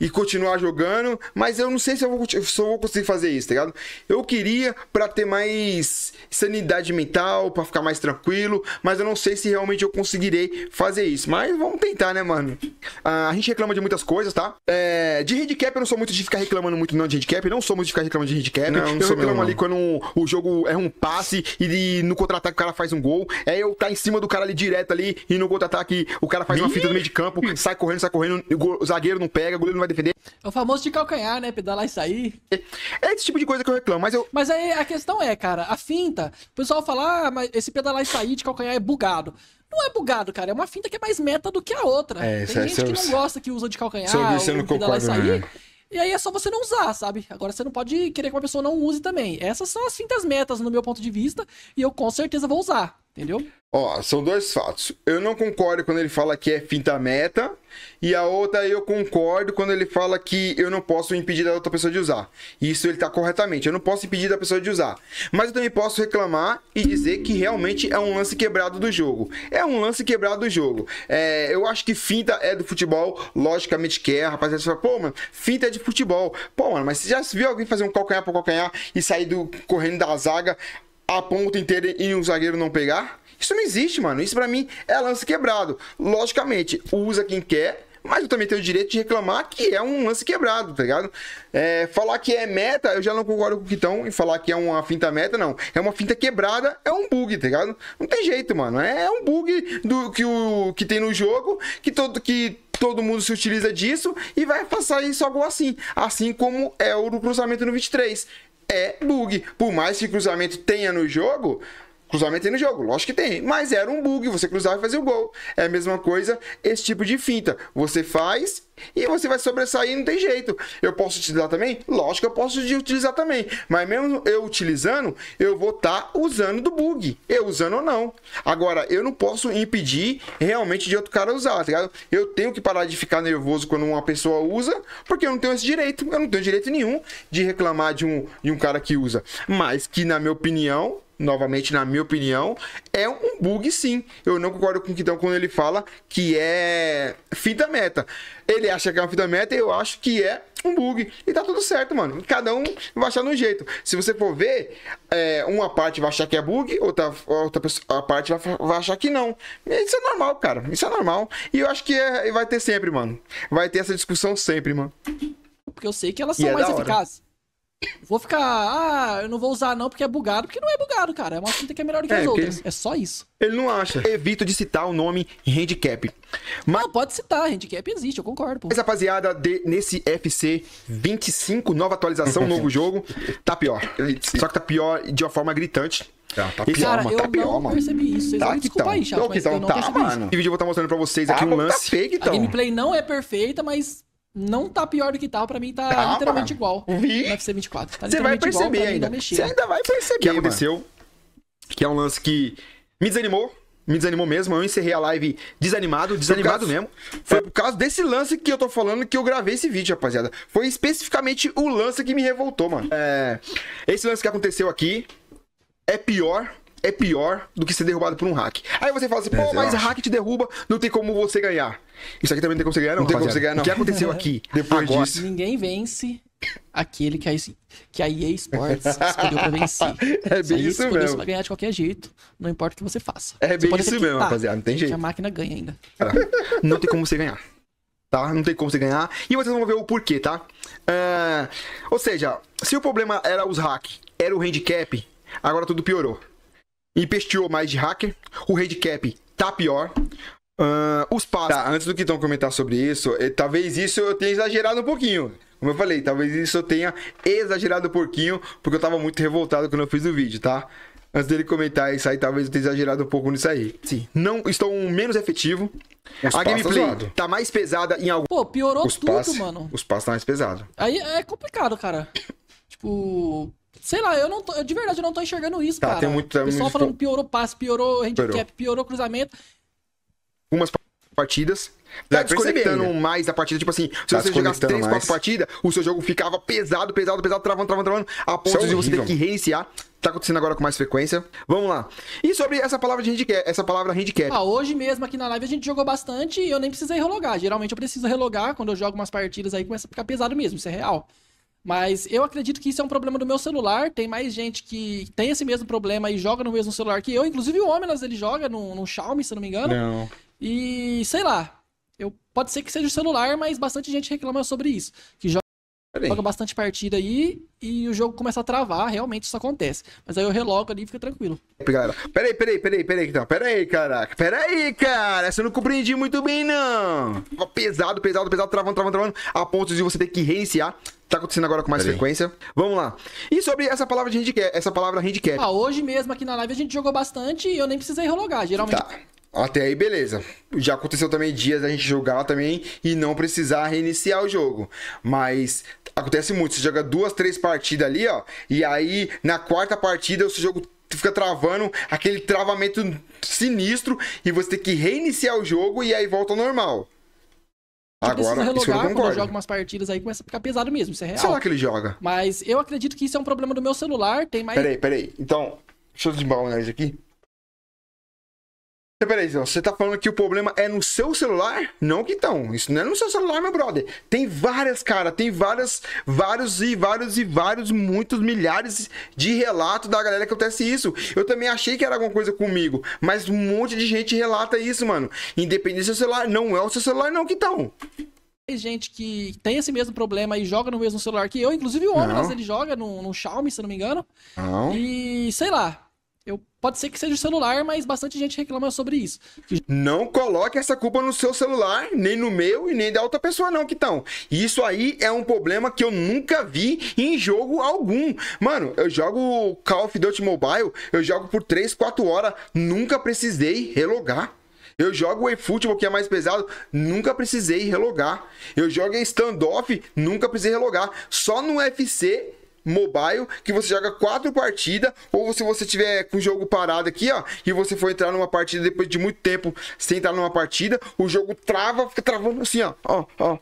e continuar jogando, mas eu não sei se eu vou, se eu vou conseguir fazer isso, tá ligado? Eu queria para ter mais sanidade mental, para ficar mais tranquilo, mas eu não sei se realmente eu conseguirei fazer isso. Mas vamos tentar, né, mano? Ah, a gente reclama de muitas coisas, tá? É, de handicap eu não sou muito de ficar reclamando muito não de handicap, não sou muito de ficar reclamando de handicap. Não, não eu reclamo meu, ali não. quando o jogo é um passe e no contra-ataque o cara faz um gol, é eu tá em cima do cara ali direto ali e no contra-ataque o cara faz uma fita no meio de campo, sai correndo, sai correndo, o zagueiro não pega, o goleiro não vai defender. É o famoso de calcanhar, né? Pedalar e sair. É esse tipo de coisa que eu reclamo, mas eu. Mas aí a questão é, cara, a finta. O pessoal fala, ah, mas esse pedalar e sair de calcanhar é bugado. Não é bugado, cara. É uma finta que é mais meta do que a outra. É, Tem gente é, é que não gosta que usa de calcanhar, é se não pedalar e sair. Né? E aí é só você não usar, sabe? Agora você não pode querer que uma pessoa não use também. Essas são as fintas metas, no meu ponto de vista, e eu com certeza vou usar. Entendeu? Ó, são dois fatos. Eu não concordo quando ele fala que é finta meta, e a outra eu concordo quando ele fala que eu não posso impedir da outra pessoa de usar. Isso ele tá corretamente. Eu não posso impedir da pessoa de usar. Mas eu também posso reclamar e dizer que realmente é um lance quebrado do jogo. É um lance quebrado do jogo. É, eu acho que finta é do futebol, logicamente que é. Rapaziada, você fala, pô, mano, finta é de futebol. Pô, mano, mas você já viu alguém fazer um calcanhar por calcanhar e sair do correndo da zaga? a ponta inteira e um zagueiro não pegar? Isso não existe, mano. Isso para mim é lance quebrado. Logicamente, usa quem quer, mas eu também tenho o direito de reclamar que é um lance quebrado, tá ligado? É, falar que é meta, eu já não concordo com o Quitão e falar que é uma finta meta, não. É uma finta quebrada, é um bug, tá ligado? Não tem jeito, mano. É, é um bug do que, o, que tem no jogo, que todo que todo mundo se utiliza disso e vai passar isso algo assim. Assim como é o cruzamento no 23 é bug. Por mais que cruzamento tenha no jogo, Cruzamento tem no jogo, lógico que tem. Mas era um bug, você cruzava e fazia o gol. É a mesma coisa esse tipo de finta. Você faz e você vai sobressair, não tem jeito. Eu posso utilizar também? Lógico que eu posso utilizar também. Mas mesmo eu utilizando, eu vou estar tá usando do bug. Eu usando ou não. Agora, eu não posso impedir realmente de outro cara usar, tá ligado? Eu tenho que parar de ficar nervoso quando uma pessoa usa, porque eu não tenho esse direito. Eu não tenho direito nenhum de reclamar de um, de um cara que usa. Mas que, na minha opinião, novamente na minha opinião, é um bug sim. Eu não concordo com o Quintão quando ele fala que é fita meta. Ele acha que é uma fita meta e eu acho que é um bug. E tá tudo certo, mano. Cada um vai achar no jeito. Se você for ver, é, uma parte vai achar que é bug, outra, outra pessoa, parte vai, vai, achar que não. Isso é normal, cara. Isso é normal. E eu acho que é, vai ter sempre, mano. Vai ter essa discussão sempre, mano. Porque eu sei que elas são é mais eficazes. Vou ficar, ah, eu não vou usar não porque é bugado, porque não é bugado, cara. É uma tinta que é melhor do que é, as outras. É só isso. Ele não acha. Evito de citar o nome handicap. Mas não, pode citar, handicap existe, eu concordo. Pô. Mas rapaziada, de, nesse FC 25, nova atualização, novo jogo, tá pior. Só que tá pior de uma forma gritante. Tá, tá pior, cara, mano. eu tá pior, não mano. percebi isso. Vocês tá, vão desculpa então. aí, chat, então, mas então, eu não então, tá, percebi mano. isso. Esse vídeo eu vou estar mostrando pra vocês ah, aqui um tá lance. Tá fake, então. A gameplay não é perfeita, mas não tá pior do que tal, pra mim tá, tá, tá literalmente igual. Vi? No UFC 24. Tá Você vai perceber igual, ainda. Você ainda vai perceber. O que aconteceu? Mano. Que é um lance que me desanimou. Me desanimou mesmo. Eu encerrei a live desanimado, desanimado mesmo. Foi por causa desse lance que eu tô falando que eu gravei esse vídeo, rapaziada. Foi especificamente o lance que me revoltou, mano. É... Esse lance que aconteceu aqui é pior é pior do que ser derrubado por um hack. Aí você fala assim, pô, mas hack te derruba, não tem como você ganhar. Isso aqui também não tem como você ganhar, não. Não tem como você ganhar, não. O que aconteceu aqui depois Agora, disso? Ninguém vence aquele que a, que a EA Sports escolheu pra vencer. É bem isso mesmo. Você vai ganhar de qualquer jeito, não importa o que você faça. É bem isso mesmo, tá, rapaziada, não tem jeito. a máquina ganha ainda. Tá. Não tem como você ganhar. Tá? Não tem como você ganhar. E vocês vão ver o porquê, tá? Uh, ou seja, se o problema era os hacks, era o handicap, agora tudo piorou empesteou mais de hacker, o Cap tá pior. Uh, os passos. Tá, antes do que então comentar sobre isso, eu, eh, talvez isso eu tenha exagerado um pouquinho. Como eu falei, talvez isso eu tenha exagerado um pouquinho, porque eu tava muito revoltado quando eu fiz o vídeo, tá? Antes dele comentar isso aí, talvez eu tenha exagerado um pouco nisso aí. Sim. Não estou menos efetivo. Os a tá gameplay zoado. tá mais pesada em algum. Pô, piorou os tudo, mano. Os passos tá mais pesado. Aí é complicado, cara. tipo, Sei lá, eu não tô, eu de verdade eu não tô enxergando isso, tá, cara. Tem muito, o tá, pessoal muito... falando piorou passe, piorou handicap, piorou, piorou cruzamento. umas partidas. Tá, tá desconectando mais a partida. Tipo assim, se tá você jogasse 3, 4 partidas, o seu jogo ficava pesado, pesado, pesado, travando, travando, travando, a ponto é de você ter que reiniciar. Tá acontecendo agora com mais frequência. Vamos lá. E sobre essa palavra de handicap, essa palavra handicap. Ah, hoje mesmo aqui na live a gente jogou bastante e eu nem precisei relogar. Geralmente eu preciso relogar quando eu jogo umas partidas aí começa a ficar pesado mesmo, isso é real. Mas eu acredito que isso é um problema do meu celular. Tem mais gente que tem esse mesmo problema e joga no mesmo celular que eu. Inclusive o Omelas ele joga no, no Xiaomi, se não me engano. Não. E sei lá. Eu, pode ser que seja o celular, mas bastante gente reclama sobre isso. Que joga, joga bastante partida aí e o jogo começa a travar. Realmente isso acontece. Mas aí eu relogo ali e fica tranquilo. Galera, peraí, peraí, peraí, peraí, então. Peraí, caraca. Peraí, cara. Essa eu não compreendi muito bem, não. Pesado, pesado, pesado, travando, travando, travando. A ponto de você ter que reiniciar. Tá acontecendo agora com mais Peraí. frequência. Vamos lá. E sobre essa palavra de handicap, essa palavra handicap. Ah, hoje mesmo aqui na live a gente jogou bastante e eu nem precisei relogar. Geralmente. Tá. Até aí, beleza. Já aconteceu também dias a gente jogar também e não precisar reiniciar o jogo. Mas acontece muito. Você joga duas, três partidas ali, ó. E aí, na quarta partida, o seu jogo fica travando aquele travamento sinistro e você tem que reiniciar o jogo e aí volta ao normal. Agora, relogar, quando eu jogo umas partidas aí, começa a ficar pesado mesmo, isso é real. Sei lá que ele joga. Mas eu acredito que isso é um problema do meu celular, tem mais... Peraí, peraí. Então, deixa eu desembalar o aqui. Então, peraí, você tá falando que o problema é no seu celular? Não que então, isso não é no seu celular, meu brother. Tem várias, cara, tem várias, vários e vários e vários, muitos milhares de relatos da galera que acontece isso. Eu também achei que era alguma coisa comigo, mas um monte de gente relata isso, mano. Independente do seu celular, não é o seu celular, não que então Tem gente que tem esse mesmo problema e joga no mesmo celular que eu. Inclusive o Omnilas, ele joga no, no Xiaomi, se não me engano. Não. E sei lá. Eu, pode ser que seja o celular, mas bastante gente reclama sobre isso. Não coloque essa culpa no seu celular, nem no meu e nem da outra pessoa, não, que estão. Isso aí é um problema que eu nunca vi em jogo algum. Mano, eu jogo Call of Duty Mobile, eu jogo por 3, 4 horas, nunca precisei relogar. Eu jogo o eFootball, que é mais pesado, nunca precisei relogar. Eu jogo em standoff, nunca precisei relogar. Só no UFC mobile que você joga quatro partidas ou se você tiver com o jogo parado aqui ó e você for entrar numa partida depois de muito tempo sem entrar numa partida o jogo trava fica travando assim ó ó, ó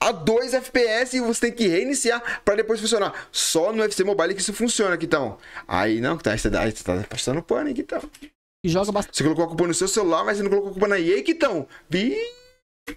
a 2 FPS e você tem que reiniciar para depois funcionar. Só no UFC Mobile que isso funciona, então Aí não, tá, você tá, você tá passando pano, aqui, então. E joga bastante. Você colocou a culpa no seu celular, mas você não colocou a culpa na EA, então Vixe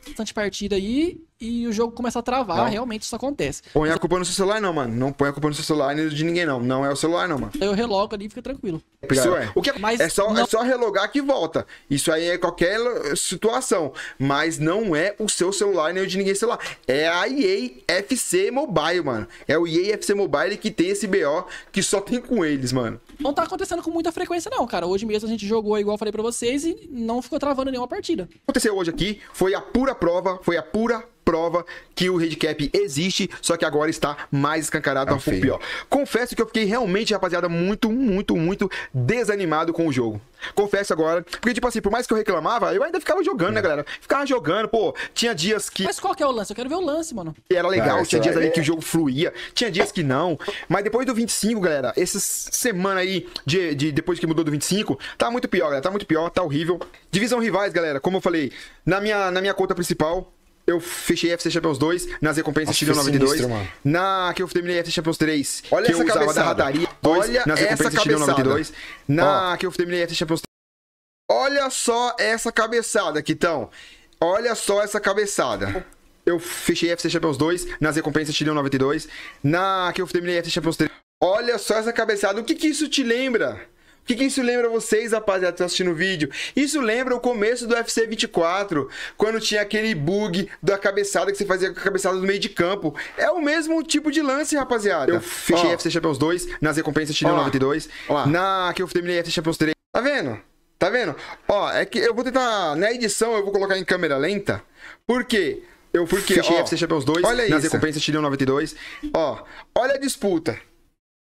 bastante partida aí e o jogo começa a travar, não. realmente isso acontece. Põe a culpa no seu celular, não, mano. Não põe a culpa no seu celular nem de ninguém, não. Não é o celular, não, mano. Eu relogo ali e fica tranquilo. Isso é. O que é, Mas é, só, é não... é só relogar que volta. Isso aí é qualquer situação. Mas não é o seu celular nem o de ninguém celular. É a EA FC Mobile, mano. É o EA FC Mobile que tem esse BO que só tem com eles, mano. Não tá acontecendo com muita frequência, não, cara. Hoje mesmo a gente jogou igual eu falei pra vocês e não ficou travando nenhuma partida. O que aconteceu hoje aqui foi a pura prova, foi a pura prova que o handicap existe, só que agora está mais escancarado na FUP, ó. Confesso que eu fiquei realmente, rapaziada, muito, muito, muito desanimado com o jogo. Confesso agora, porque tipo assim, por mais que eu reclamava, eu ainda ficava jogando, né, é. né, galera? Ficava jogando, pô, tinha dias que Mas qual que é o lance? Eu quero ver o lance, mano. Era legal, tinha dias ali é que o jogo fluía, tinha dias que não, mas depois do 25, galera, essa semana aí de, de depois que mudou do 25, tá muito pior, galera, tá muito pior, tá horrível. Divisão rivais, galera, como eu falei, na minha na minha conta principal, eu fechei FC Champions 2, nas recompensas ah, tive 92. Sinistro, na que eu terminei FC Champions 3, Olha que essa eu usava cabeçada. da rataria Olha nas recompensas tive 92. Na que eu terminei FC Champions 3. Olha só essa cabeçada, Kitão. Olha só essa cabeçada. Eu fechei FC Champions 2, nas recompensas tirei 92. Na que eu terminei FC Champions 3. Olha só essa cabeçada. O que que isso te lembra? que, que isso lembra vocês, rapaziada, que estão assistindo o vídeo? Isso lembra o começo do FC 24, quando tinha aquele bug da cabeçada que você fazia com a cabeçada do meio de campo. É o mesmo tipo de lance, rapaziada. Eu fechei ó, UFC Champions 2, nas recompensas tinha 92, ó, na que eu terminei FC Champions 3. Tá vendo? Tá vendo? Ó, é que eu vou tentar. Na edição eu vou colocar em câmera lenta. Por quê? Eu Porque, fechei ó, FC Champions 2, olha nas isso. recompensas tinha 92. Ó, olha a disputa.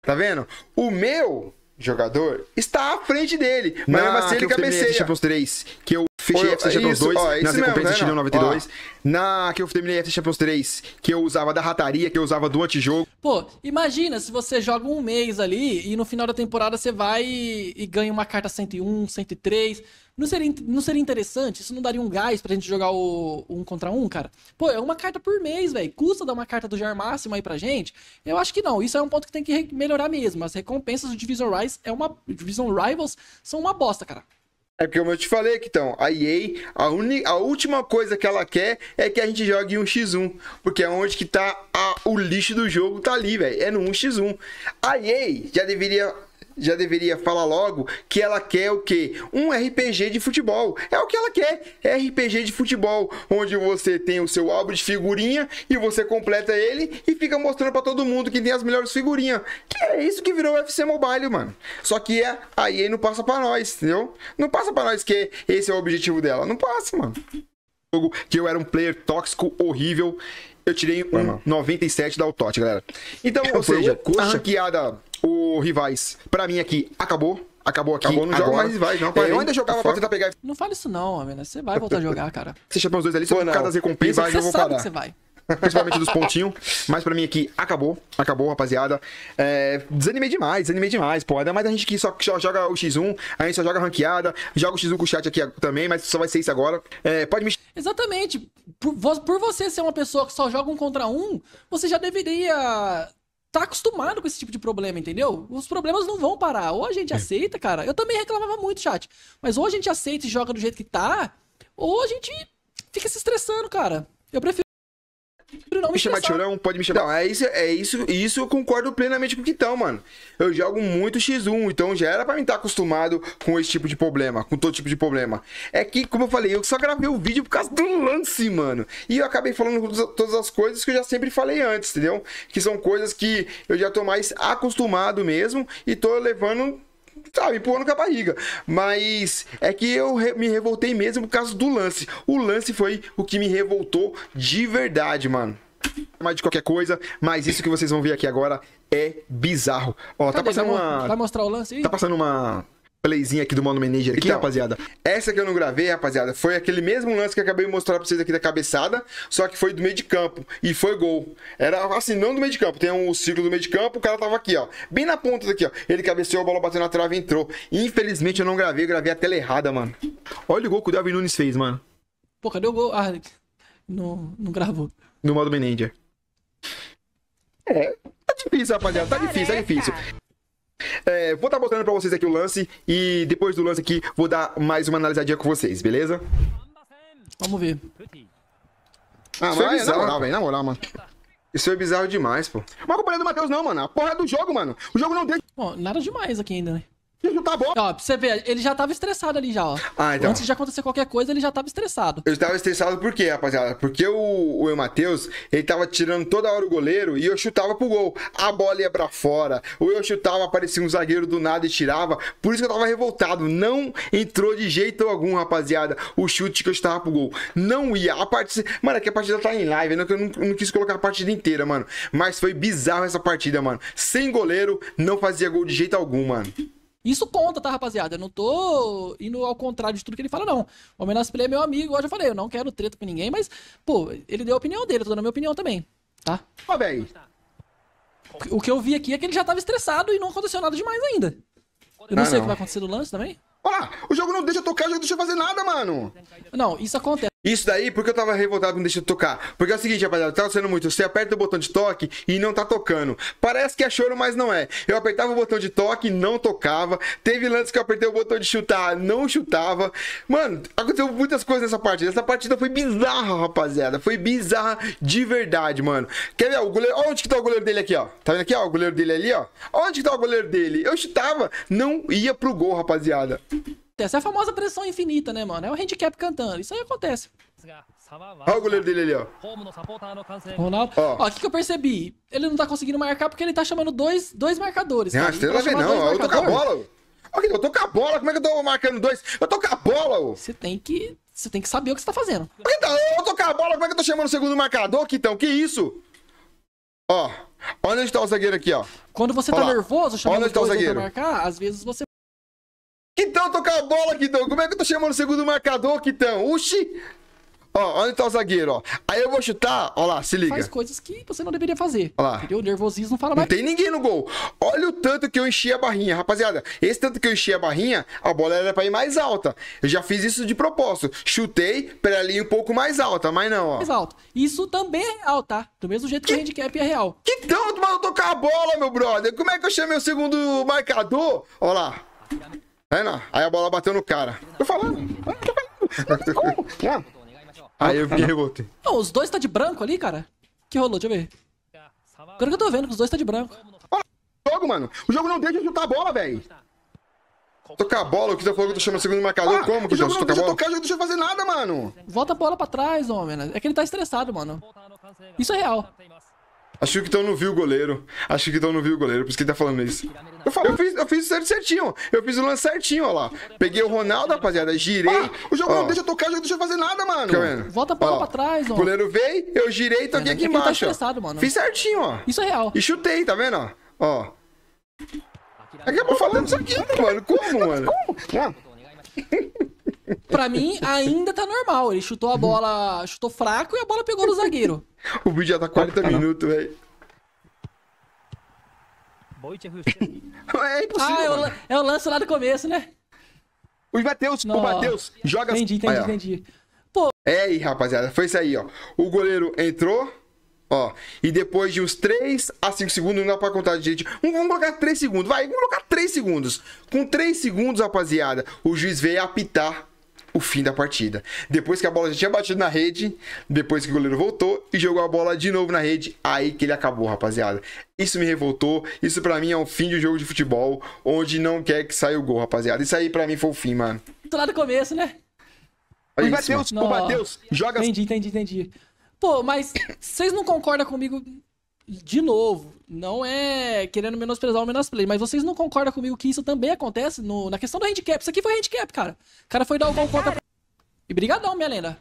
Tá vendo? O meu jogador está à frente dele. Mas não, é uma assim ele cabeceia. Tipo os três. Que eu Fechei FC Champions 2, na recompensa 92. Na que eu terminei FC Champions 3, que eu usava da rataria, que eu usava do antijogo. Pô, imagina se você joga um mês ali e no final da temporada você vai e, ganha uma carta 101, 103. Não seria, não seria interessante? Isso não daria um gás pra gente jogar o, um contra um, cara? Pô, é uma carta por mês, velho. Custa dar uma carta do Jar Máximo aí pra gente? Eu acho que não. Isso é um ponto que tem que melhorar mesmo. As recompensas do Division Rise é uma. Division Rivals são uma bosta, cara. É porque como eu te falei, então, a EA, a, uni, a última coisa que ela quer é que a gente jogue um x 1 Porque é onde que tá a, o lixo do jogo, tá ali, velho. É no 1x1. A EA já deveria já deveria falar logo que ela quer o quê? Um RPG de futebol. É o que ela quer. É RPG de futebol, onde você tem o seu álbum de figurinha e você completa ele e fica mostrando para todo mundo que tem as melhores figurinhas. Que é isso que virou UFC Mobile, mano. Só que é, aí não passa para nós, entendeu? Não passa para nós que esse é o objetivo dela. Não passa, mano. Jogo que eu era um player tóxico, horrível. Eu tirei um 97 da Autote, galera. Então, ou seja, é a ranqueada o Rivais, para mim aqui, acabou. Acabou aqui. Acabou, não jogo joga mais é, Rivais, não. eu ainda jogava pra tentar pegar. Não fala isso não, amigo. Você vai voltar a jogar, cara. Você chama os dois ali, você vai ficar das recompensas, você eu vou sabe parar. Que você vai principalmente dos pontinhos. Mas pra mim aqui, acabou. Acabou, rapaziada. É, desanimei demais, desanimei demais, pô. Ainda mais a gente que só, só, joga o X1, a gente só joga ranqueada, joga o X1 com o chat aqui também, mas só vai ser isso agora. É, pode me. Exatamente. Por, por, você ser uma pessoa que só joga um contra um, você já deveria tá acostumado com esse tipo de problema, entendeu? Os problemas não vão parar. Ou a gente é. aceita, cara. Eu também reclamava muito, chat. Mas ou a gente aceita e joga do jeito que tá, ou a gente fica se estressando, cara. Eu prefiro. Não me, me chamar de chorão, pode me chamar. Não, é isso, é isso, isso eu concordo plenamente com o Quitão, mano. Eu jogo muito X1, então já era pra mim estar tá acostumado com esse tipo de problema, com todo tipo de problema. É que, como eu falei, eu só gravei o vídeo por causa do lance, mano. E eu acabei falando todas as coisas que eu já sempre falei antes, entendeu? Que são coisas que eu já tô mais acostumado mesmo e tô levando sabe, empurrando com a barriga. Mas é que eu re me revoltei mesmo por causa do lance. O lance foi o que me revoltou de verdade, mano. Mais de qualquer coisa, mas isso que vocês vão ver aqui agora é bizarro. Ó, tá Cadê? tá passando uma. Vai mostrar o lance aí? Tá passando uma playzinho aqui do Mano Manager aqui, então, rapaziada. Essa que eu não gravei, rapaziada, foi aquele mesmo lance que eu acabei de mostrar pra vocês aqui da cabeçada, só que foi do meio de campo e foi gol. Era assim, não do meio de campo, tem um círculo do meio de campo, o cara tava aqui, ó, bem na ponta daqui, ó. Ele cabeceou, a bola bateu na trave e entrou. Infelizmente eu não gravei, eu gravei a tela errada, mano. Olha o gol que o Davi Nunes fez, mano. Pô, cadê o gol? Ah, não, não gravou. No modo Manager. É, tá difícil, rapaziada, tá difícil, tá difícil. É, vou estar tá mostrando para vocês aqui o lance e depois do lance aqui vou dar mais uma analisadinha com vocês, beleza? Vamos ver. Ah, Isso mas é bizarro, na moral, velho, na moral, mano. Isso foi é bizarro demais, pô. Mas a companhia é do Matheus não, mano. A porra é do jogo, mano. O jogo não deixa... Bom, nada demais aqui ainda, né? tá bom. Ó, pra você ver, ele já tava estressado ali já, ó. Ah, então. Antes de acontecer qualquer coisa, ele já tava estressado. Eu tava estressado por quê, rapaziada? Porque o, o Matheus, ele tava tirando toda hora o goleiro e eu chutava pro gol. A bola ia pra fora. Ou eu chutava, aparecia um zagueiro do nada e tirava. Por isso que eu tava revoltado. Não entrou de jeito algum, rapaziada, o chute que eu chutava pro gol. Não ia. A parte... Mano, é que a partida tá em live, né? Eu não, não quis colocar a partida inteira, mano. Mas foi bizarro essa partida, mano. Sem goleiro, não fazia gol de jeito algum, mano. Isso conta, tá, rapaziada? Eu não tô indo ao contrário de tudo que ele fala, não. O Menas Play é meu amigo, eu já falei, eu não quero treta com ninguém, mas, pô, ele deu a opinião dele, eu tô dando a minha opinião também, tá? Ó, bem. O que eu vi aqui é que ele já tava estressado e não aconteceu nada demais ainda. Eu não ah, sei não. o que vai acontecer no lance também. Olha lá, o jogo não deixa tocar, o jogo não deixa fazer nada, mano. Não, isso acontece. Isso daí, porque eu tava revoltado não deixa de tocar. Porque é o seguinte, rapaziada, tá sendo muito. Você aperta o botão de toque e não tá tocando. Parece que é choro, mas não é. Eu apertava o botão de toque e não tocava. Teve lances que eu apertei o botão de chutar, não chutava. Mano, aconteceu muitas coisas nessa partida. Essa partida foi bizarra, rapaziada. Foi bizarra de verdade, mano. Quer ver? O goleiro. Onde que tá o goleiro dele aqui, ó? Tá vendo aqui, ó? O goleiro dele ali, ó. Onde que tá o goleiro dele? Eu chutava, não ia pro gol, rapaziada acontece. É a famosa pressão infinita, né, mano? É o handicap cantando. Isso aí acontece. Olha o goleiro dele ali, ó. Ronaldo. Ó, o que eu percebi. Ele não tá conseguindo marcar porque ele tá chamando dois, dois marcadores. Não, cara. Tá não tem a não. Eu tô com a bola. Eu tô com a bola. Como é que eu tô marcando dois? Eu tô com a bola, ô. Você tem que... Você tem que saber o que você tá fazendo. Então, eu tô com a bola. Como é que eu tô chamando o segundo marcador, Quitão? Que isso? Ó. Olha onde está o zagueiro aqui, ó. Quando você tá Olha tá lá. nervoso, chamando Olha onde tá o zagueiro. marcar, às vezes você Quitão, tocar a bola, Quitão. Como é que eu tô chamando o segundo marcador, Quitão? Uxi! Ó, onde tá o zagueiro, ó. Aí eu vou chutar, ó lá, se liga. Faz coisas que você não deveria fazer. Ó lá. Entendeu? O nervosismo não fala mais. Não tem ninguém no gol. Olha o tanto que eu enchi a barrinha, rapaziada. Esse tanto que eu enchi a barrinha, a bola era pra ir mais alta. Eu já fiz isso de propósito. Chutei pra ali ir um pouco mais alta, mas não, ó. Mais alto. Isso também é real, tá? Do mesmo jeito que, que o handicap é real. Que tanto, mano, tocar a bola, meu brother. Como é que eu chamei o segundo marcador? Ó lá. Aí não. Aí a bola bateu no cara. Ah, tô falando. Aí eu me revoltei. os dois tá de branco ali, cara. Que rolou? Deixa eu ver. Agora que eu tô vendo que os dois tá de branco. Olha o jogo, mano. O jogo não deixa de chutar a bola, velho. Tocar a bola, o que você tá falou que eu tô chamando segundo marcador, ah, como que eu não tocar bola? Tocar, o jogo não deixa fazer nada, mano. Volta a bola pra trás, homem. Né? É que ele tá estressado, mano. Isso é real. Acho que então não viu o goleiro. Acho que então não viu o goleiro, por isso que ele tá falando isso. Eu, falo, eu fiz, eu fiz o certinho, eu fiz o lance certinho, ó lá. Peguei o Ronaldo, rapaziada, girei. Ah, o jogo ó. não deixa tocar, o jogo não deixa fazer nada, mano. Tá Volta a bola pra trás, ó. O goleiro veio, eu girei e é, toquei né? é, aqui tá embaixo. Tá mano. Fiz certinho, ó. Isso é real. E chutei, tá vendo, ó? Ó. Acabou falando isso aqui, mano. Como, mano? Como? Não. Pra mim, ainda tá normal. Ele chutou a bola, chutou fraco e a bola pegou no zagueiro. o vídeo já tá 40 minutos, velho. é impossível. Ah, é o, é o lance lá do começo, né? O Matheus, o Matheus, joga... Entendi, assim. entendi, aí, entendi. Pô... É aí, rapaziada, foi isso aí, ó. O goleiro entrou, ó, e depois de uns 3 a 5 segundos, não dá pra contar direito. Vamos colocar 3 segundos, vai, vamos colocar 3 segundos. Com 3 segundos, rapaziada, o juiz veio apitar o fim da partida. Depois que a bola já tinha batido na rede, depois que o goleiro voltou e jogou a bola de novo na rede, aí que ele acabou, rapaziada. Isso me revoltou, isso para mim é o um fim de um jogo de futebol, onde não quer que saia o gol, rapaziada. Isso aí para mim foi o fim, mano. Tô lá do começo, né? É o Matheus, o Matheus, joga... Entendi, entendi, entendi. Pô, mas vocês não concordam comigo de novo não é querendo menosprezar o menosplay, mas vocês não concordam comigo que isso também acontece no, na questão do handicap. Isso aqui foi handicap, cara. O cara foi dar o gol contra... E brigadão, minha lenda.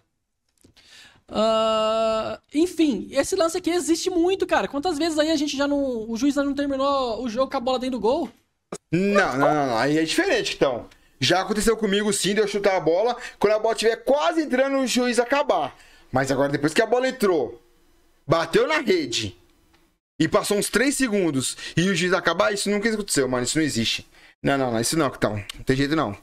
Uh, enfim, esse lance aqui existe muito, cara. Quantas vezes aí a gente já não. O juiz já não terminou o jogo com a bola dentro do gol? Não, não, não, não. Aí é diferente, então. Já aconteceu comigo sim de eu chutar a bola. Quando a bola estiver quase entrando, o juiz acabar. Mas agora, depois que a bola entrou, bateu na rede e passou uns 3 segundos e o juiz acabar, isso nunca aconteceu, mano. Isso não existe. Não, não, não. Isso não, então. Não tem jeito, não.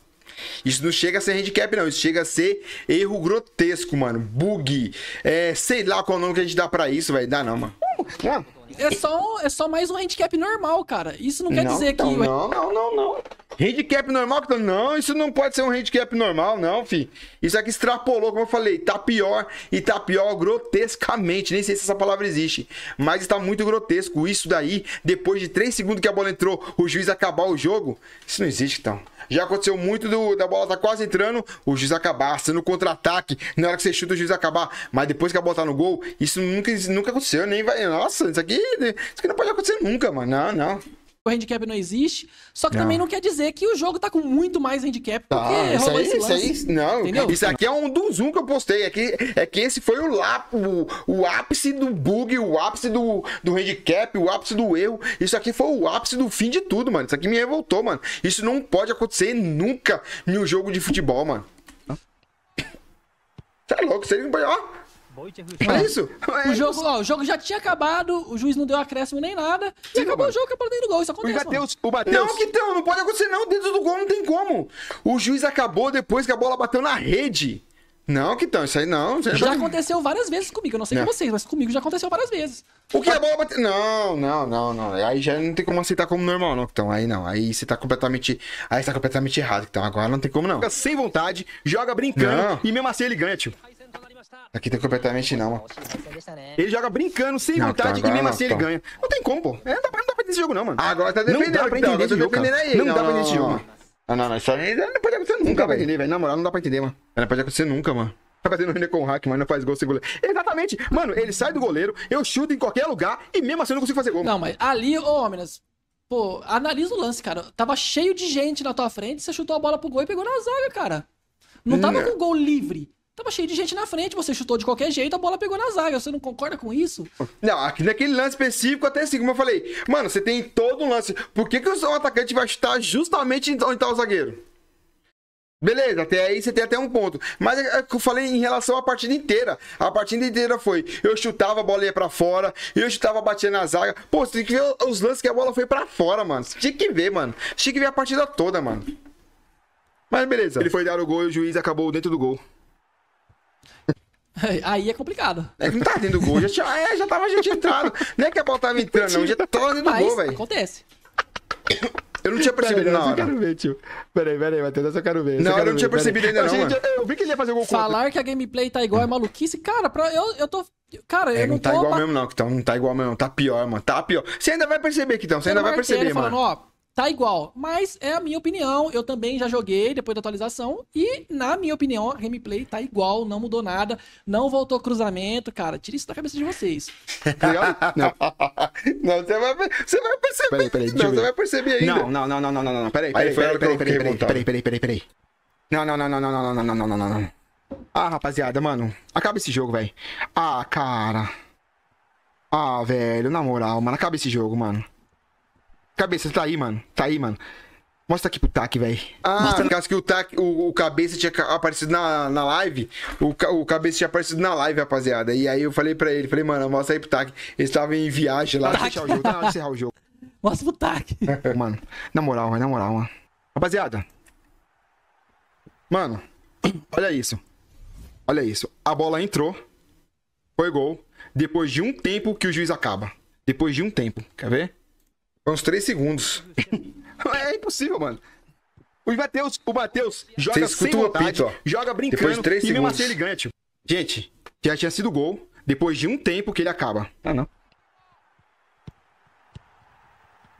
Isso não chega a ser handicap, não. Isso chega a ser erro grotesco, mano. Bug. É, sei lá qual nome que a gente dá pra isso, velho. Dá não, mano. Não. É só, é só mais um handicap normal, cara. Isso não quer não, dizer então, que. Não, não, não, não. Handicap normal? Não, isso não pode ser um handicap normal, não, fi. Isso aqui extrapolou, como eu falei, tá pior e tá pior grotescamente. Nem sei se essa palavra existe, mas está muito grotesco. Isso daí, depois de três segundos que a bola entrou, o juiz acabar o jogo, isso não existe, então. Já aconteceu muito do, da bola tá quase entrando, o juiz acabar, sendo contra-ataque, na hora que você chuta o juiz acabar, mas depois que a bola tá no gol, isso nunca, nunca aconteceu, nem vai. Nossa, isso aqui, isso aqui não pode acontecer nunca, mano. Não, não o handicap não existe. Só que não. também não quer dizer que o jogo tá com muito mais handicap porque tá, ah, isso aí, esse lance, Isso aí, não. Entendeu? Isso aqui é um do zoom que eu postei. É que, é que esse foi o, lá, o, o ápice do bug, o ápice do, do handicap, o ápice do erro. Isso aqui foi o ápice do fim de tudo, mano. Isso aqui me revoltou, mano. Isso não pode acontecer nunca no jogo de futebol, mano. Você tá é louco, você não pode. Ó, é, é isso? É. O, jogo, ó, o jogo já tinha acabado, o juiz não deu acréscimo nem nada, e acabou o jogo, é acabou dentro do gol. Isso acontece. O Mateus, o Mateus. Não, que então, não pode acontecer, não. Dentro do gol não tem como. O juiz acabou depois que a bola bateu na rede. Não, que então, isso aí não. Isso aí é já aconteceu várias vezes comigo, eu não sei não. com vocês, mas comigo já aconteceu várias vezes. O que a bola bateu. Não, não, não, não. Aí já não tem como aceitar como normal, não, então. Aí não. Aí você tá completamente. Aí você tá completamente errado, então. Agora não tem como, não. Fica sem vontade, joga brincando não. e mesmo assim ele ganha, Aqui tem completamente não, mano. Ele joga brincando, sem não, vontade, tá, e mesmo assim ele ganha. Não tem como, pô. É, não dá, pra, não dá pra entender esse jogo, não, mano. agora ah, tá defendendo. Não dá pra entender esse jogo, Aí, não, não, dá pra entender esse jogo, mano. Não, não, não. Isso aí não pode acontecer nunca, velho. Na moral, não dá pra entender, mano. Não pode acontecer nunca, mano tá fazendo render com o hack, mas não faz gol sem goleiro. Exatamente. Mano, ele sai do goleiro, eu chuto em qualquer lugar e mesmo assim eu não consigo fazer gol. Não, mas ali, ô, oh, Minas, pô, analisa o lance, cara. Tava cheio de gente na tua frente, você chutou a bola pro gol e pegou na zaga, cara. Não tava hum. com gol livre. Tava cheio de gente na frente, você chutou de qualquer jeito, a bola pegou na zaga. Você não concorda com isso? Não, aqui naquele é lance específico, até assim, como eu falei, mano, você tem todo um lance. Por que, que o seu atacante vai chutar justamente onde tá o zagueiro? Beleza, até aí você tem até um ponto. Mas é, é que eu falei em relação à partida inteira. A partida inteira foi: eu chutava, a bola ia pra fora, eu chutava, batia na zaga. Pô, você tem que ver os lances que a bola foi pra fora, mano. Você tinha que ver, mano. Tinha que ver a partida toda, mano. Mas beleza. Ele foi dar o gol e o juiz acabou dentro do gol. Aí é complicado. É que não tá dentro do gol. Já, tinha, é, já tava gente entrando. Nem é que a bola tava entrando, não. Já tava dentro do gol, velho. Acontece. Eu não tinha percebido não. na hora. Eu quero ver, tio. Peraí, peraí, Matheus, eu quero ver. Não, eu não tinha percebido ainda, não. Mano. Eu vi que ele ia fazer o gol Falar contra. que a gameplay tá igual é maluquice. Cara, pra, eu, eu tô. Cara, é, eu não, tá não tá igual mesmo, não. Então, não tá igual mesmo. Tá pior, mano. Tá pior. Você ainda vai perceber, então. Você ainda vai perceber, mano. ó, tá igual. Mas é a minha opinião. Eu também já joguei depois da atualização. E, na minha opinião, a gameplay tá igual, não mudou nada. Não voltou cruzamento, cara. Tira isso da cabeça de vocês. não. não, você vai, você vai perceber. Peraí, peraí, não, você vai perceber ainda. Não, não, não, não, não, não, não. Peraí, peraí, peraí, peraí, peraí, peraí, peraí, peraí, peraí, peraí. Não, não, não, não, não, não, não, não, não, não, não. Ah, rapaziada, mano. Acaba esse jogo, velho. Ah, cara. Ah, velho, na moral, mano. Acaba esse jogo, mano. Cabeça, tá aí, mano. Tá aí, mano. Mostra aqui pro TAC, velho. Ah, Mostra... no caso que o TAC, o, o, cabeça tinha aparecido na, na live. O, o cabeça tinha aparecido na live, rapaziada. E aí eu falei pra ele, falei, mano, mostra aí pro TAC. Eles estavam em viagem lá. Deixa o jogo, tá de encerrar o jogo. Mostra pro TAC. mano, na moral, na moral, mano. Rapaziada. Mano, olha isso. Olha isso. A bola entrou. Foi gol. Depois de um tempo que o juiz acaba. Depois de um tempo. Quer ver? Foi uns 3 segundos. é impossível, mano. O Matheus, o Matheus joga sem vontade, apito, joga brincando Depois de 3 e segundos. mesmo assim ele ganha, tipo, Gente, já tinha sido gol depois de um tempo que ele acaba. Ah, não.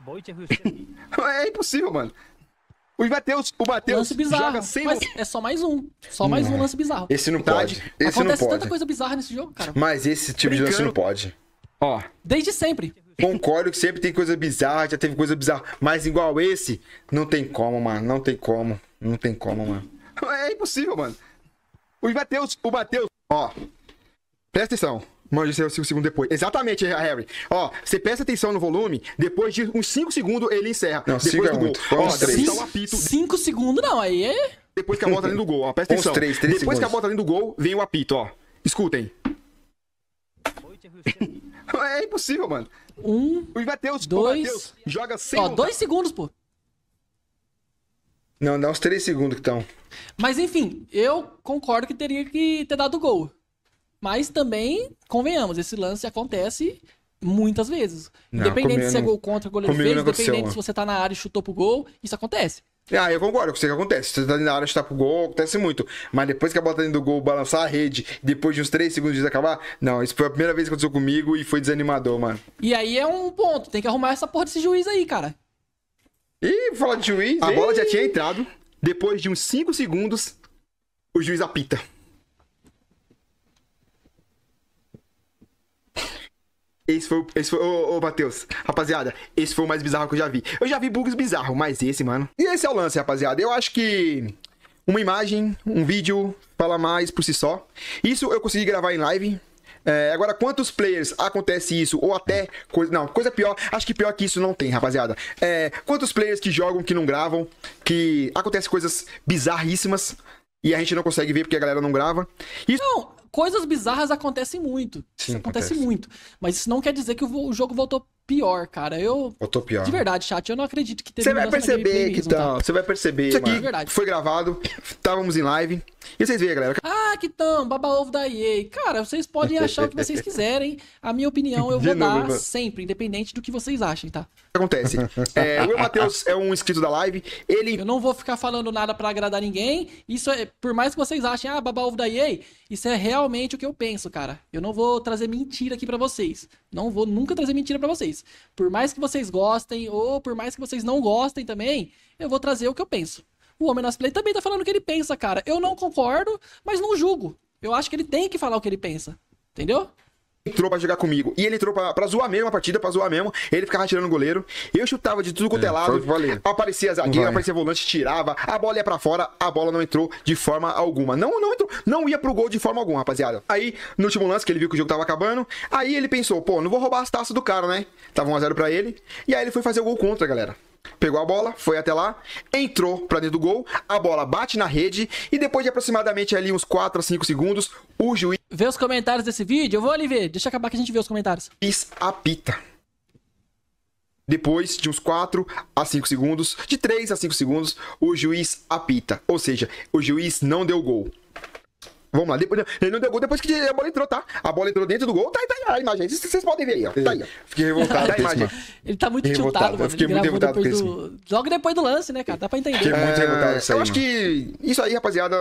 é impossível, mano. O Matheus, o Matheus joga sem mas é só mais um. Só mais um hum. lance bizarro. Esse não pode. Esse Acontece não pode. tanta coisa bizarra nesse jogo, cara. Mas esse tipo brincando. de lance não pode. Ó. Desde sempre. Concordo que sempre tem coisa bizarra, já teve coisa bizarra. Mas igual esse, não tem como, mano. Não tem como. Não tem como, mano. É impossível, mano. O Mateus, o Mateus, ó. Presta atenção. Mano, isso é 5 segundos depois. Exatamente, Harry. Ó, você presta atenção no volume, depois de uns 5 segundos ele encerra. Não, depois do é gol. Muito. Ó, deve estar 5 segundos não, aí é. Depois que a bola tá dentro do gol, ó. Presta atenção. Uns três, segundos. depois que a bola tá dentro do gol, vem o apito, ó. Escutem. É impossível, mano. Um. O Mateus. dois. Mateus, joga sem. Ó, dois segundos, pô. Não, dá uns três segundos que estão. Mas enfim, eu concordo que teria que ter dado gol. Mas também, convenhamos, esse lance acontece muitas vezes. Não, independente se é gol contra, goleiro fez, independente se você tá na área e chutou pro gol, isso acontece. É, ah, eu concordo sei o que acontece. Você tá na hora área, chutar pro gol, acontece muito. Mas depois que a bola tá dentro do gol, balançar a rede, depois de uns 3 segundos de acabar, não, isso foi a primeira vez que aconteceu comigo e foi desanimador, mano. E aí é um ponto, tem que arrumar essa porra desse juiz aí, cara. Ih, falar de juiz. A e... bola já tinha entrado. Depois de uns 5 segundos, o juiz apita. Esse foi, esse foi, ô, ô Matheus, rapaziada, esse foi o mais bizarro que eu já vi. Eu já vi bugs bizarros, mas esse, mano. E esse é o lance, rapaziada. Eu acho que uma imagem, um vídeo, fala mais por si só. Isso eu consegui gravar em live. É, agora, quantos players acontece isso? Ou até. Coisa, não, coisa pior. Acho que pior que isso não tem, rapaziada. É, quantos players que jogam, que não gravam, que acontece coisas bizarríssimas e a gente não consegue ver porque a galera não grava. Isso... Não, coisas bizarras acontecem muito. Sim, isso acontece, acontece, muito. Mas isso não quer dizer que o, jogo voltou pior, cara. Eu. Eu tô pior. De verdade, chat, eu não acredito que teve. Você vai perceber tá? que então. Você vai perceber. Isso aqui mano. foi gravado, estávamos em live. E vocês veem, galera. Ah, que tão, baba ovo da EA. Cara, vocês podem achar o que vocês quiserem. A minha opinião eu vou novo, dar mano. sempre, independente do que vocês achem, tá? Acontece. É, o Matheus é um inscrito da live. Ele. Eu não vou ficar falando nada para agradar ninguém. Isso é. Por mais que vocês achem, ah, baba ovo da EA, isso é realmente o que eu penso, cara. Eu não vou trazer mentira aqui para vocês. Não vou nunca trazer mentira para vocês vocês. Por mais que vocês gostem, ou por mais que vocês não gostem também, eu vou trazer o que eu penso. O Homem nas Play também tá falando o que ele pensa, cara. Eu não concordo, mas não julgo. Eu acho que ele tem que falar o que ele pensa. Entendeu? entrou pra jogar comigo. E ele entrou pra, pra zoar mesmo a partida, pra zoar mesmo. Ele ficava atirando o goleiro. Eu chutava de tudo quanto é, é lado. Aparecia zagueiro, aparecia volante, tirava. A bola ia pra fora, a bola não entrou de forma alguma. Não, não entrou. Não ia pro gol de forma alguma, rapaziada. Aí, no último lance, que ele viu que o jogo tava acabando, aí ele pensou, pô, não vou roubar as taças do cara, né? Tava 1x0 pra ele. E aí ele foi fazer o gol contra, galera. Pegou a bola, foi até lá, entrou para dentro do gol, a bola bate na rede e depois de aproximadamente ali uns 4 a 5 segundos, o juiz. Vê os comentários desse vídeo? Eu vou ali ver, deixa acabar que a gente vê os comentários. Apita. Depois de uns 4 a 5 segundos, de 3 a 5 segundos, o juiz apita. Ou seja, o juiz não deu gol. Vamos lá. Depois, ele não deu gol depois que a bola entrou, tá? A bola entrou dentro do gol. Tá aí, tá aí a imagem. Vocês podem ver aí, ó. Tá aí, ó. Fiquei revoltado. Tá a imagem. Ele tá muito revoltado, tiltado, mano. Fiquei ele muito revoltado com do... isso. Logo depois do lance, né, cara? Dá pra entender. Fiquei muito é... revoltado com isso aí. Eu acho que isso aí, rapaziada.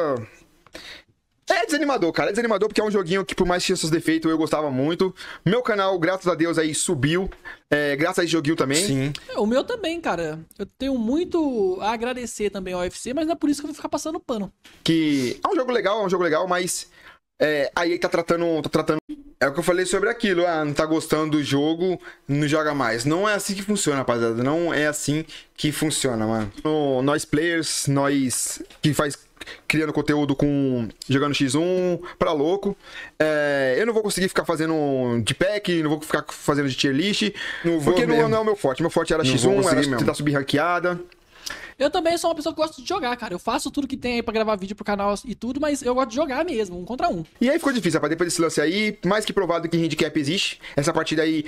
É desanimador, cara. É desanimador porque é um joguinho que, por mais que tinha seus defeitos, eu gostava muito. Meu canal, graças a Deus, aí subiu. É, graças a esse joguinho também. Sim. É, o meu também, cara. Eu tenho muito a agradecer também ao UFC, mas não é por isso que eu vou ficar passando pano. Que é um jogo legal, é um jogo legal, mas. É, aí tá tratando, tá tratando. É o que eu falei sobre aquilo. Ah, não tá gostando do jogo, não joga mais. Não é assim que funciona, rapaziada. Não é assim que funciona, mano. No, nós players, nós que faz criando conteúdo com jogando X1 pra louco. É, eu não vou conseguir ficar fazendo de pack, não vou ficar fazendo de tier list, não porque não, é, não, é o meu forte. Meu forte era não X1, era mesmo. tentar subir ranqueada. Eu também sou uma pessoa que gosta de jogar, cara. Eu faço tudo que tem aí pra gravar vídeo pro canal e tudo, mas eu gosto de jogar mesmo, um contra um. E aí ficou difícil, rapaz. Depois desse lance aí, mais que provado que handicap existe. Essa partida aí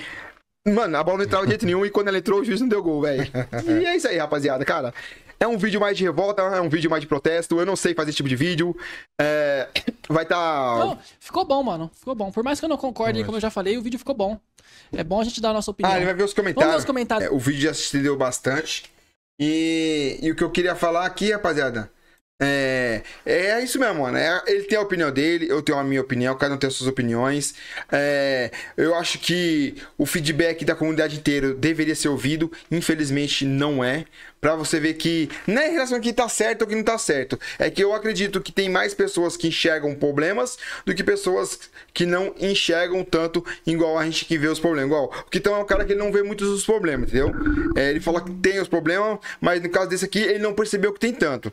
Mano, a bola não entrava de jeito nenhum e quando ela entrou, o juiz não deu gol, velho. E é isso aí, rapaziada, cara. É um vídeo mais de revolta, é um vídeo mais de protesto. Eu não sei fazer esse tipo de vídeo. É... Vai estar. Tá não, Ficou bom, mano. Ficou bom. Por mais que eu não concorde, como eu já falei, o vídeo ficou bom. É bom a gente dar a nossa opinião. Ah, ele vai ver os comentários. Vamos ver os comentários. É, o vídeo já se bastante. E... e o que eu queria falar aqui, rapaziada, é, é isso mesmo, mano. É, ele tem a opinião dele, eu tenho a minha opinião, cada um tem as suas opiniões. É, eu acho que o feedback da comunidade inteira deveria ser ouvido, infelizmente não é. Pra você ver que não é em relação a que tá certo ou que não tá certo. É que eu acredito que tem mais pessoas que enxergam problemas do que pessoas que não enxergam tanto, igual a gente que vê os problemas. Igual, porque então é um cara que não vê muitos os problemas, entendeu? É, ele fala que tem os problemas, mas no caso desse aqui, ele não percebeu que tem tanto.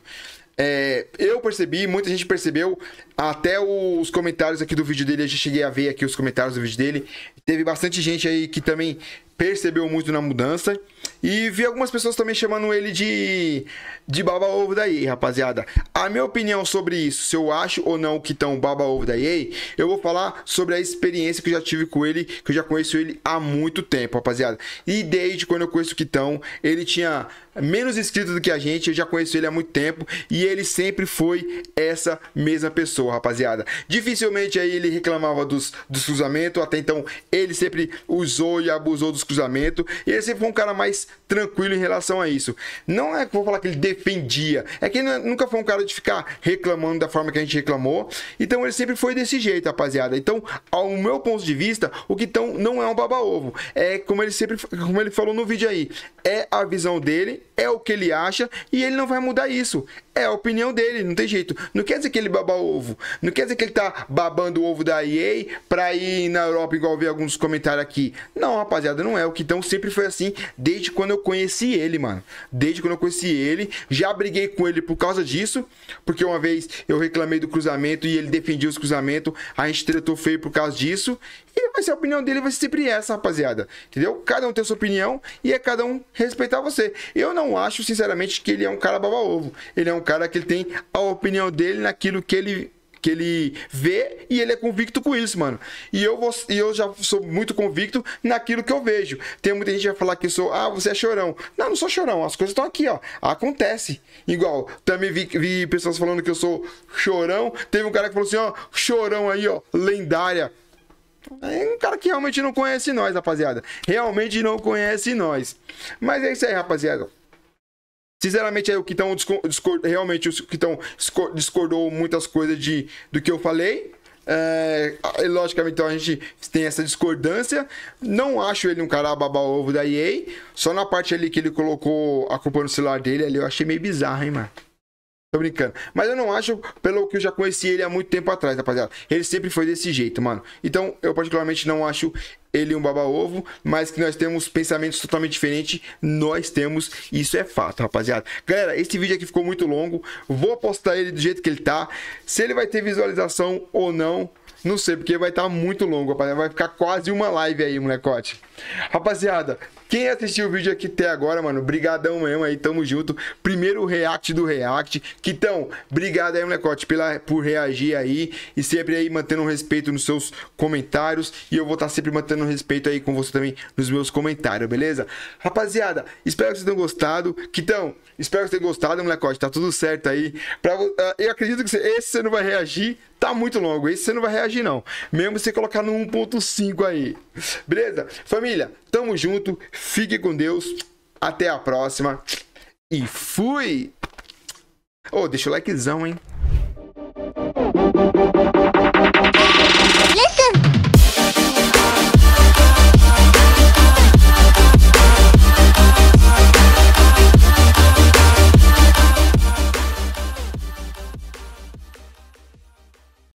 É, eu percebi, muita gente percebeu, até os comentários aqui do vídeo dele, eu já cheguei a ver aqui os comentários do vídeo dele. Teve bastante gente aí que também percebeu muito na mudança. E vi algumas pessoas também chamando ele de, de baba-ovo da EA, rapaziada. A minha opinião sobre isso, se eu acho ou não que tão baba-ovo da EA, eu vou falar sobre a experiência que eu já tive com ele, que eu já conheço ele há muito tempo, rapaziada. E desde quando eu conheço o Kitão, ele tinha é menos inscrito do que a gente, eu já conheço ele há muito tempo e ele sempre foi essa mesma pessoa, rapaziada. Dificilmente aí ele reclamava dos, dos cruzamentos, até então ele sempre usou e abusou dos cruzamentos e ele sempre foi um cara mais tranquilo em relação a isso. Não é que vou falar que ele defendia, é que ele é, nunca foi um cara de ficar reclamando da forma que a gente reclamou, então ele sempre foi desse jeito, rapaziada. Então, ao meu ponto de vista, o então não é um baba-ovo, é como ele sempre como ele falou no vídeo aí, é a visão dele é o que ele acha e ele não vai mudar isso. É a opinião dele, não tem jeito. Não quer dizer que ele baba o ovo. Não quer dizer que ele tá babando o ovo da EA pra ir na Europa, igual eu vi alguns comentários aqui. Não, rapaziada, não é. O então sempre foi assim, desde quando eu conheci ele, mano. Desde quando eu conheci ele. Já briguei com ele por causa disso, porque uma vez eu reclamei do cruzamento e ele defendia os cruzamentos. A gente tretou feio por causa disso. E vai ser a opinião dele, vai ser sempre essa, rapaziada. Entendeu? Cada um tem sua opinião e é cada um respeitar você. Eu não acho, sinceramente, que ele é um cara baba-ovo. Ele é um cara que ele tem a opinião dele naquilo que ele que ele vê e ele é convicto com isso, mano. E eu, vou, e eu já sou muito convicto naquilo que eu vejo. Tem muita gente que vai falar que eu sou, ah, você é chorão. Não, não sou chorão, as coisas estão aqui, ó. Acontece. Igual, também vi, vi, pessoas falando que eu sou chorão. Teve um cara que falou assim, ó, chorão aí, ó, lendária. É um cara que realmente não conhece nós, rapaziada. Realmente não conhece nós. Mas é isso aí, rapaziada. Sinceramente, é o Quitão realmente o estão discordou muitas coisas de, do que eu falei. É, logicamente, então a gente tem essa discordância. Não acho ele um cara baba-ovo da EA. Só na parte ali que ele colocou a culpa no celular dele, ali eu achei meio bizarro, hein, mano. Tô brincando. Mas eu não acho, pelo que eu já conheci ele há muito tempo atrás, rapaziada. Ele sempre foi desse jeito, mano. Então, eu particularmente não acho ele e um baba-ovo, mas que nós temos pensamentos totalmente diferentes, nós temos, isso é fato, rapaziada. Galera, esse vídeo aqui ficou muito longo, vou postar ele do jeito que ele tá, se ele vai ter visualização ou não, não sei, porque vai estar tá muito longo, rapaziada, vai ficar quase uma live aí, molecote. Rapaziada, quem assistiu o vídeo aqui até agora, mano, brigadão mesmo aí, tamo junto. Primeiro react do react. Quitão, obrigado aí, molecote, pela, por reagir aí e sempre aí mantendo um respeito nos seus comentários. E eu vou estar tá sempre mantendo um respeito aí com você também nos meus comentários, beleza? Rapaziada, espero que vocês tenham gostado. Quitão, espero que vocês tenham gostado, molecote, tá tudo certo aí. Pra, uh, eu acredito que você, esse você não vai reagir, tá muito longo, esse você não vai reagir não. Mesmo você colocar no 1.5 aí. Beleza? Família, tamo junto. Fique com Deus. Até a próxima. E fui! Ô, oh, deixa o likezão, hein?